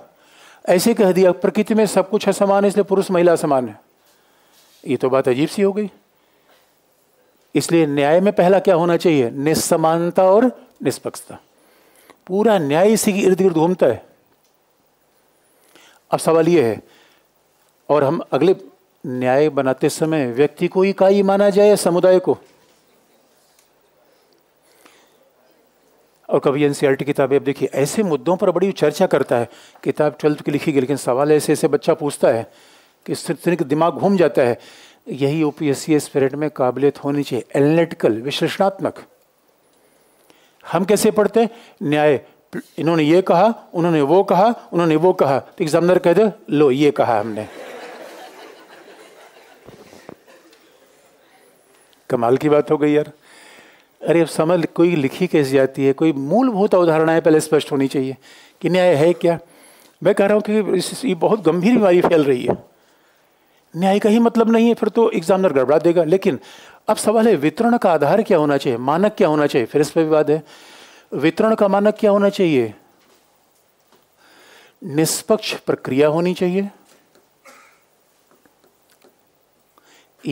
A: ऐसे कह दिया प्रकृति में सब कुछ असमान है इसलिए पुरुष महिला असमान है ये तो बात अजीब सी हो गई इसलिए न्याय में पहला क्या होना चाहिए निस्समानता और निष्पक्षता पूरा न्याय इसी के इर्द गिर्द घूमता है अब सवाल यह है और हम अगले न्याय बनाते समय व्यक्ति को इकाई माना जाए समुदाय को और कभी एन की किताबें अब देखिए ऐसे मुद्दों पर बड़ी चर्चा करता है किताब ट्वेल्थ की लिखी गई लेकिन सवाल ऐसे ऐसे बच्चा पूछता है कि स्थितिक दिमाग घूम जाता है यही यू पी एस में काबिलियत होनी चाहिए एनलिटिकल विश्लेषणात्मक हम कैसे पढ़ते हैं न्याय इन्होंने ये कहा उन्होंने वो कहा उन्होंने वो कहा तो एग्जामिनर कह दे लो ये कहा हमने कमाल की बात हो गई यार अरे अब समझ कोई लिखी कैसे जाती है कोई मूलभूत अवधारणाएं पहले स्पष्ट होनी चाहिए कि न्याय है क्या मैं कह रहा हूँ कि ये बहुत गंभीर बीमारी फैल रही है न्याय का ही मतलब नहीं है फिर तो एग्जामिनर गड़बड़ा देगा लेकिन अब सवाल है वितरण का आधार क्या होना चाहिए मानक क्या होना चाहिए फिर इस पर विवाद है वितरण का मानक क्या होना चाहिए निष्पक्ष प्रक्रिया होनी चाहिए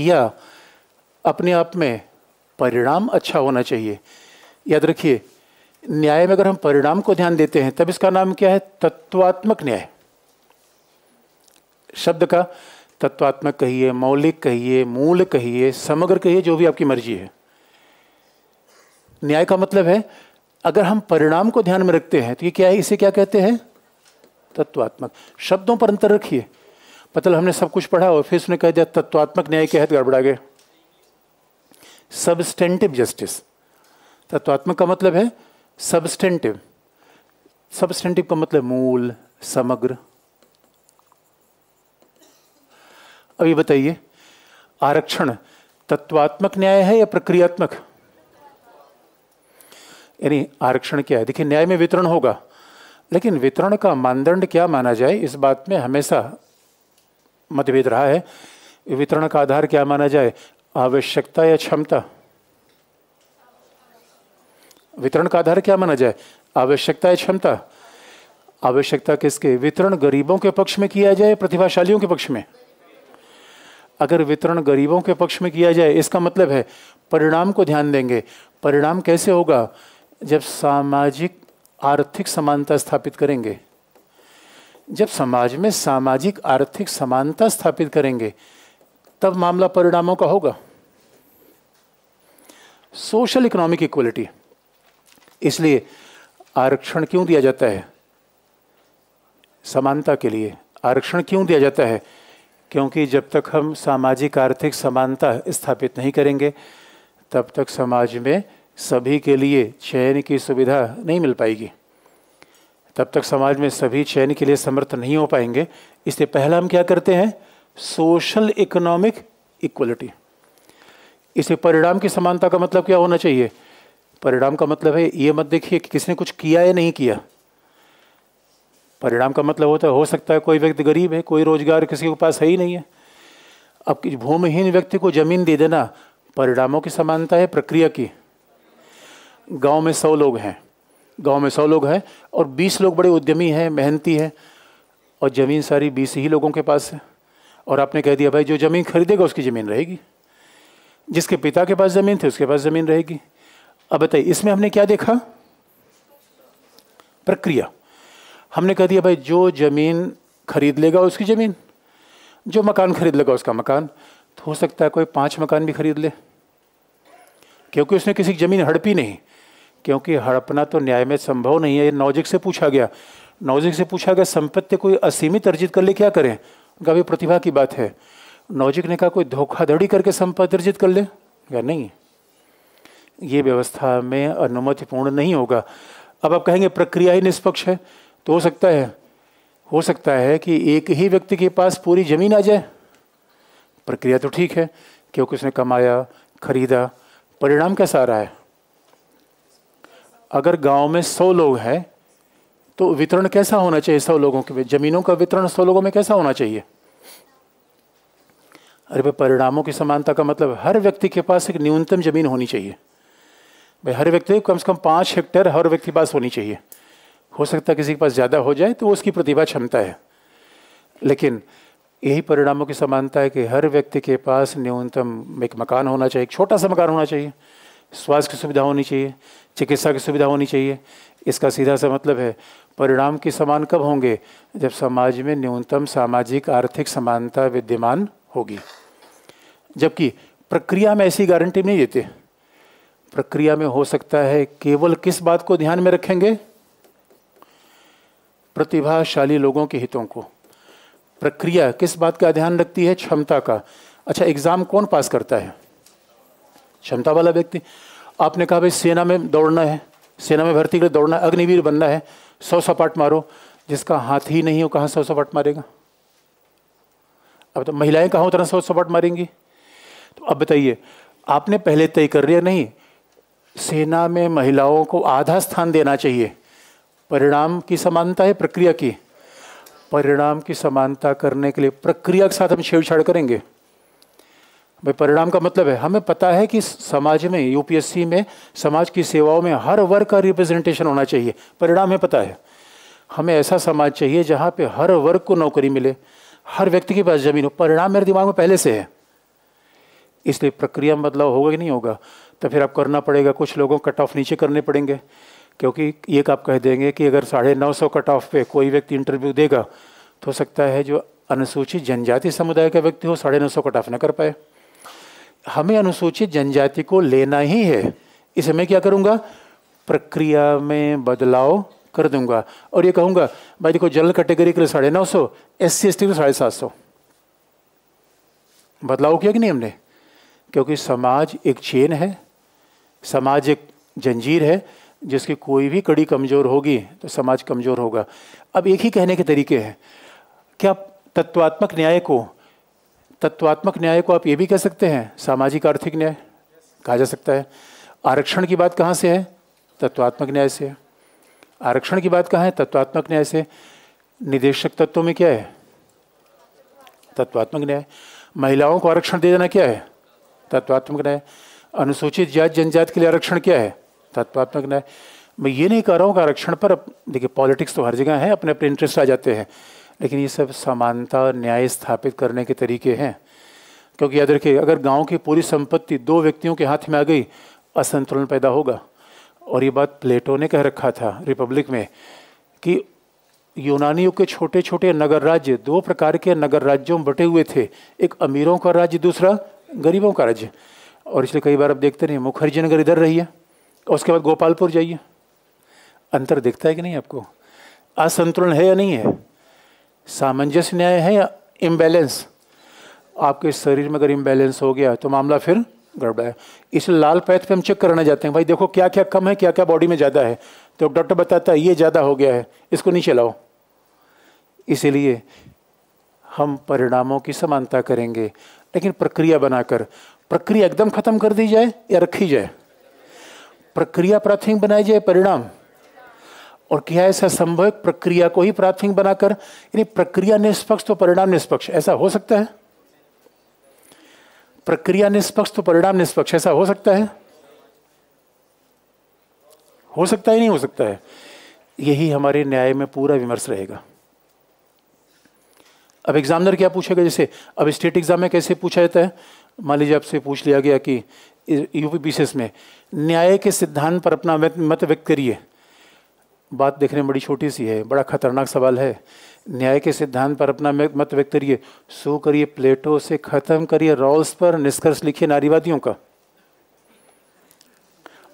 A: या अपने आप में परिणाम अच्छा होना चाहिए याद रखिए न्याय में अगर हम परिणाम को ध्यान देते हैं तब इसका नाम क्या है तत्वात्मक न्याय शब्द का तत्वात्मक कहिए मौलिक कहिए मूल कहिए समग्र कहिए जो भी आपकी मर्जी है न्याय का मतलब है अगर हम परिणाम को ध्यान में रखते हैं तो ये क्या है इसे क्या कहते हैं तत्वात्मक शब्दों पर अंतर रखिए मतलब हमने सब कुछ पढ़ा और फिर उसने कह दिया तत्वात्मक न्याय क्या है गड़बड़ा गया सबस्टेंटिव जस्टिस तत्वात्मक का मतलब है सबस्टेंटिव सबस्टेंटिव का मतलब मूल समग्र अभी बताइए आरक्षण तत्वात्मक न्याय है या प्रक्रियात्मक यानी आरक्षण क्या है देखिए न्याय में वितरण होगा लेकिन वितरण का मानदंड क्या माना जाए इस बात में हमेशा मतभेद रहा है वितरण का आधार क्या माना जाए आवश्यकता या क्षमता वितरण का आधार क्या माना जाए आवश्यकता या क्षमता आवश्यकता किसके वितरण गरीबों के पक्ष में किया जाए प्रतिभाशालियों के पक्ष में अगर वितरण गरीबों के पक्ष में किया जाए इसका मतलब है परिणाम को ध्यान देंगे परिणाम कैसे होगा जब सामाजिक आर्थिक समानता स्थापित करेंगे जब समाज में सामाजिक आर्थिक समानता स्थापित करेंगे तब मामला परिणामों का होगा सोशल इकोनॉमिक इक्वलिटी इसलिए आरक्षण क्यों दिया जाता है समानता के लिए आरक्षण क्यों दिया जाता है क्योंकि जब तक हम सामाजिक आर्थिक समानता स्थापित नहीं करेंगे तब तक समाज में सभी के लिए चयन की सुविधा नहीं मिल पाएगी तब तक समाज में सभी चयन के लिए समर्थ नहीं हो पाएंगे इससे पहला हम क्या करते हैं सोशल इकोनॉमिक इक्वलिटी इसे परिणाम की समानता का मतलब क्या होना चाहिए परिणाम का मतलब है ये मत देखिए कि किसने कुछ किया या नहीं किया परिणाम का मतलब होता है हो सकता है कोई व्यक्ति गरीब है कोई रोजगार किसी के पास है ही नहीं है अब भूमिहीन व्यक्ति को जमीन दे देना परिणामों की समानता है प्रक्रिया की गांव में सौ लोग हैं गांव में सौ लोग हैं और बीस लोग बड़े उद्यमी हैं मेहनती हैं और ज़मीन सारी बीस ही लोगों के पास है और आपने कह दिया भाई जो ज़मीन खरीदेगा उसकी ज़मीन रहेगी जिसके पिता के पास ज़मीन थी उसके पास ज़मीन रहेगी अब बताइए इसमें हमने क्या देखा प्रक्रिया हमने कह दिया भाई जो ज़मीन खरीद लेगा उसकी ज़मीन जो मकान खरीद लेगा उसका मकान तो हो सकता है कोई पांच मकान भी खरीद ले क्योंकि उसने किसी की ज़मीन हड़पी नहीं क्योंकि हड़पना तो न्याय में संभव नहीं है ये नौजिक से पूछा गया नौजिक से पूछा गया संपत्ति कोई असीमित अर्जित कर ले क्या करें उनका भी प्रतिभा की बात है नौजिक ने कहा कोई धोखाधड़ी करके संपत्ति अर्जित कर ले या नहीं ये व्यवस्था में अनुमति पूर्ण नहीं होगा अब आप कहेंगे प्रक्रिया ही निष्पक्ष है तो हो सकता है हो सकता है कि एक ही व्यक्ति के पास पूरी ज़मीन आ जाए प्रक्रिया तो ठीक है क्योंकि उसने कमाया खरीदा परिणाम कैसा आ रहा है अगर गांव में सौ लोग हैं तो वितरण कैसा होना चाहिए सौ लोगों के ज़मीनों का वितरण सौ लोगों में कैसा होना चाहिए अरे परिणामों की समानता का मतलब हर व्यक्ति के पास एक न्यूनतम जमीन होनी चाहिए भाई हर व्यक्ति कम से कम पाँच हेक्टेयर हर व्यक्ति के पास होनी चाहिए हो सकता है किसी के पास ज़्यादा हो जाए तो वो उसकी प्रतिभा क्षमता है लेकिन यही परिणामों की समानता है कि हर व्यक्ति के पास न्यूनतम एक मकान होना चाहिए एक छोटा सा मकान होना चाहिए स्वास्थ्य की सुविधा होनी चाहिए चिकित्सा की सुविधा होनी चाहिए इसका सीधा सा मतलब है परिणाम के समान कब होंगे जब समाज में न्यूनतम सामाजिक आर्थिक समानता विद्यमान होगी जबकि प्रक्रिया में ऐसी गारंटी नहीं देते प्रक्रिया में हो सकता है केवल किस बात को ध्यान में रखेंगे प्रतिभाशाली लोगों के हितों को प्रक्रिया किस बात का ध्यान रखती है क्षमता का अच्छा एग्ज़ाम कौन पास करता है क्षमता वाला व्यक्ति आपने कहा भाई सेना में दौड़ना है सेना में भर्ती के लिए दौड़ना अग्निवीर बनना है सौ सपाट मारो जिसका हाथ ही नहीं हो कहाँ सौ सपाट मारेगा अब तो महिलाएं कहाँ उतना सौ सपाट मारेंगी तो अब बताइए आपने पहले तय कर लिया नहीं सेना में महिलाओं को आधा स्थान देना चाहिए परिणाम की समानता है प्रक्रिया की परिणाम की समानता करने के लिए प्रक्रिया के साथ हम छेड़छाड़ करेंगे भाई परिणाम का मतलब है हमें पता है कि समाज में यूपीएससी में समाज की सेवाओं में हर वर्ग का रिप्रेजेंटेशन होना चाहिए परिणाम हमें पता है हमें ऐसा समाज चाहिए जहाँ पे हर वर्ग को नौकरी मिले हर व्यक्ति के पास जमीन हो परिणाम मेरे दिमाग में पहले से है इसलिए प्रक्रिया में बदलाव होगा कि नहीं होगा तो फिर आप करना पड़ेगा कुछ लोगों कट ऑफ नीचे करने पड़ेंगे क्योंकि एक आप कह देंगे कि अगर साढ़े नौ सौ कट ऑफ पे कोई व्यक्ति इंटरव्यू देगा तो हो सकता है जो अनुसूचित जनजाति समुदाय का व्यक्ति हो साढ़े नौ सौ कट ऑफ ना कर पाए हमें अनुसूचित जनजाति को लेना ही है इसे मैं क्या करूँगा प्रक्रिया में बदलाव कर दूंगा और ये कहूंगा भाई देखो जनरल कैटेगरी के लिए साढ़े नौ सौ एस सी एस टी के लिए साढ़े सात सौ बदलाव किया कि नहीं हमने क्योंकि समाज एक चेन है समाज एक जंजीर है जिसकी कोई भी कड़ी कमज़ोर होगी तो समाज कमज़ोर होगा अब एक ही कहने के तरीके हैं क्या तत्वात्मक न्याय को तत्वात्मक न्याय को आप ये भी कह सकते हैं सामाजिक आर्थिक न्याय कहा जा सकता है आरक्षण की बात कहाँ से है तत्वात्मक न्याय से है आरक्षण की बात कहाँ है तत्वात्मक न्याय से निदेशक तत्व में क्या है तत्वात्मक न्याय महिलाओं को आरक्षण दे देना क्या है तत्वात्मक न्याय अनुसूचित जात जनजात के लिए आरक्षण क्या है तत्वात्मक न्याय मैं ये नहीं कह रहा हूँ कि आरक्षण पर देखिए पॉलिटिक्स तो हर जगह है अपने अपने इंटरेस्ट आ जाते हैं लेकिन ये सब समानता न्याय स्थापित करने के तरीके हैं क्योंकि याद रखिए अगर गांव की पूरी संपत्ति दो व्यक्तियों के हाथ में आ गई असंतुलन पैदा होगा और ये बात प्लेटो ने कह रखा था रिपब्लिक में कि यूनानियों के छोटे छोटे नगर राज्य दो प्रकार के नगर राज्यों में बटे हुए थे एक अमीरों का राज्य दूसरा गरीबों का राज्य और इसलिए कई बार आप देखते नहीं मुखर्जी नगर इधर रहिए और उसके बाद गोपालपुर जाइए अंतर दिखता है कि नहीं आपको असंतुलन है या नहीं है सामंजस्य न्याय है या इम्बैलेंस आपके शरीर में अगर इम्बैलेंस हो गया तो मामला फिर गड़बड़ा है इसलिए लाल पैथ पे हम चेक कराने जाते हैं भाई देखो क्या क्या कम है क्या क्या बॉडी में ज़्यादा है तो डॉक्टर बताता है ये ज़्यादा हो गया है इसको नीचे लाओ इसीलिए हम परिणामों की समानता करेंगे लेकिन प्रक्रिया बनाकर प्रक्रिया एकदम ख़त्म कर दी जाए या रखी जाए प्रक्रिया प्राथमिक बनाई जाए परिणाम और क्या ऐसा संभव प्रक्रिया को ही प्राथमिक बनाकर यानी प्रक्रिया निष्पक्ष तो परिणाम निष्पक्ष ऐसा हो सकता है प्रक्रिया निष्पक्ष तो परिणाम निष्पक्ष ऐसा हो सकता है हो सकता है नहीं हो सकता है यही हमारे न्याय में पूरा विमर्श रहेगा अब एग्जामिनर क्या पूछेगा जैसे अब स्टेट एग्जाम में कैसे पूछा जाता है मान लीजिए आपसे पूछ लिया गया कि यूपी पीसीएस में न्याय के सिद्धांत पर अपना मत व्यक्त करिए बात देखने में बड़ी छोटी सी है बड़ा खतरनाक सवाल है न्याय के सिद्धांत पर अपना मत व्यक्त करिए सो करिए प्लेटो से ख़त्म करिए रॉल्स पर निष्कर्ष लिखिए नारीवादियों का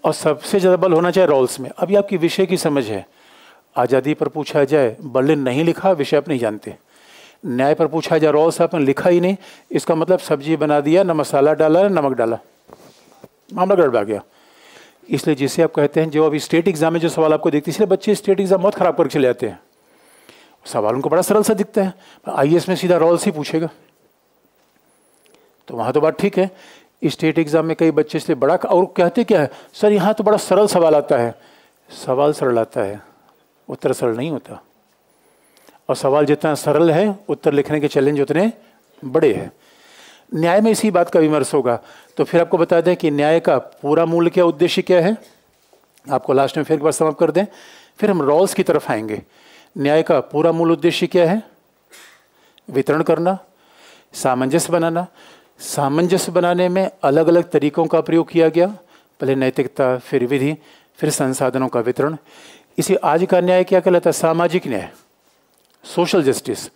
A: और सबसे ज़्यादा बल होना चाहिए रॉल्स में अभी आपकी विषय की समझ है आज़ादी पर पूछा जाए बर्लिन नहीं लिखा विषय आप नहीं जानते न्याय पर पूछा जाए रॉल्स आपने लिखा ही नहीं इसका मतलब सब्जी बना दिया ना मसाला डाला ना नमक डाला मामला गड़बड़ा गया इसलिए जिसे आप कहते हैं जो अभी स्टेट एग्ज़ाम में जो सवाल आपको देखते हैं इसलिए बच्चे स्टेट एग्ज़ाम बहुत ख़राब करके चले जाते हैं सवाल उनको बड़ा सरल सा दिखता है आई में सीधा रोल से पूछेगा तो वहां तो बात ठीक है स्टेट एग्ज़ाम में कई बच्चे इसलिए बड़ा और कहते क्या है सर यहां तो बड़ा सरल सवाल आता है सवाल सरल आता है उत्तर सरल नहीं होता और सवाल जितना सरल है उत्तर लिखने के चैलेंज उतने बड़े हैं न्याय में इसी बात का विमर्श होगा तो फिर आपको बता दें कि न्याय का पूरा मूल क्या उद्देश्य क्या है आपको लास्ट में फिर एक बार समाप्त कर दें फिर हम रॉल्स की तरफ आएंगे न्याय का पूरा मूल उद्देश्य क्या है वितरण करना सामंजस्य बनाना सामंजस्य बनाने में अलग अलग तरीकों का प्रयोग किया गया पहले नैतिकता फिर विधि फिर संसाधनों का वितरण इसी आज का न्याय क्या कहलाता है सामाजिक न्याय सोशल जस्टिस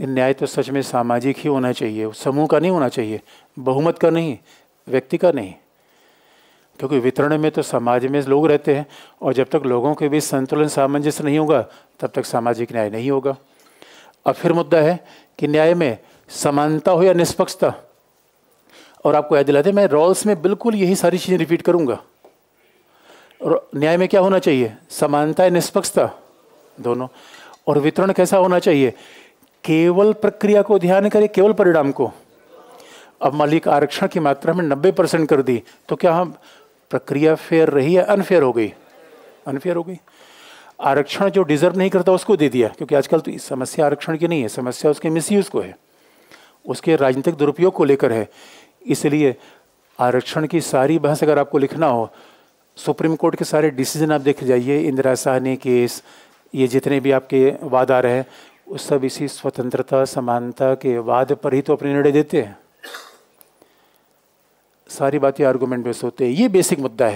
A: न्याय तो सच में सामाजिक ही होना चाहिए समूह का नहीं होना चाहिए बहुमत का नहीं व्यक्ति का नहीं क्योंकि वितरण में तो समाज में लोग रहते हैं और जब तक लोगों के बीच संतुलन सामंजस्य नहीं होगा तब तक सामाजिक न्याय नहीं होगा अब फिर मुद्दा है कि न्याय में समानता हो या निष्पक्षता और आपको याद दिलाते मैं रॉल्स में बिल्कुल यही सारी चीज़ें रिपीट करूँगा और न्याय में क्या होना चाहिए समानता या निष्पक्षता दोनों और वितरण कैसा होना चाहिए केवल प्रक्रिया को ध्यान करें केवल परिणाम को अब मालिक आरक्षण की मात्रा में 90 परसेंट कर दी तो क्या हम प्रक्रिया फेयर रही या अनफेयर हो गई अनफेयर हो गई आरक्षण जो डिजर्व नहीं करता उसको दे दिया क्योंकि आजकल तो समस्या आरक्षण की नहीं है समस्या उसके मिसयूज़ को है उसके राजनीतिक दुरुपयोग को लेकर है इसलिए आरक्षण की सारी बहस अगर आपको लिखना हो सुप्रीम कोर्ट के सारे डिसीजन आप देख जाइए इंदिरा साहनी केस ये जितने भी आपके वाद आ रहे हैं उस सब इसी स्वतंत्रता समानता के वाद पर ही तो अपने निर्णय देते हैं सारी बातें आर्गूमेंट बेस होते हैं ये बेसिक मुद्दा है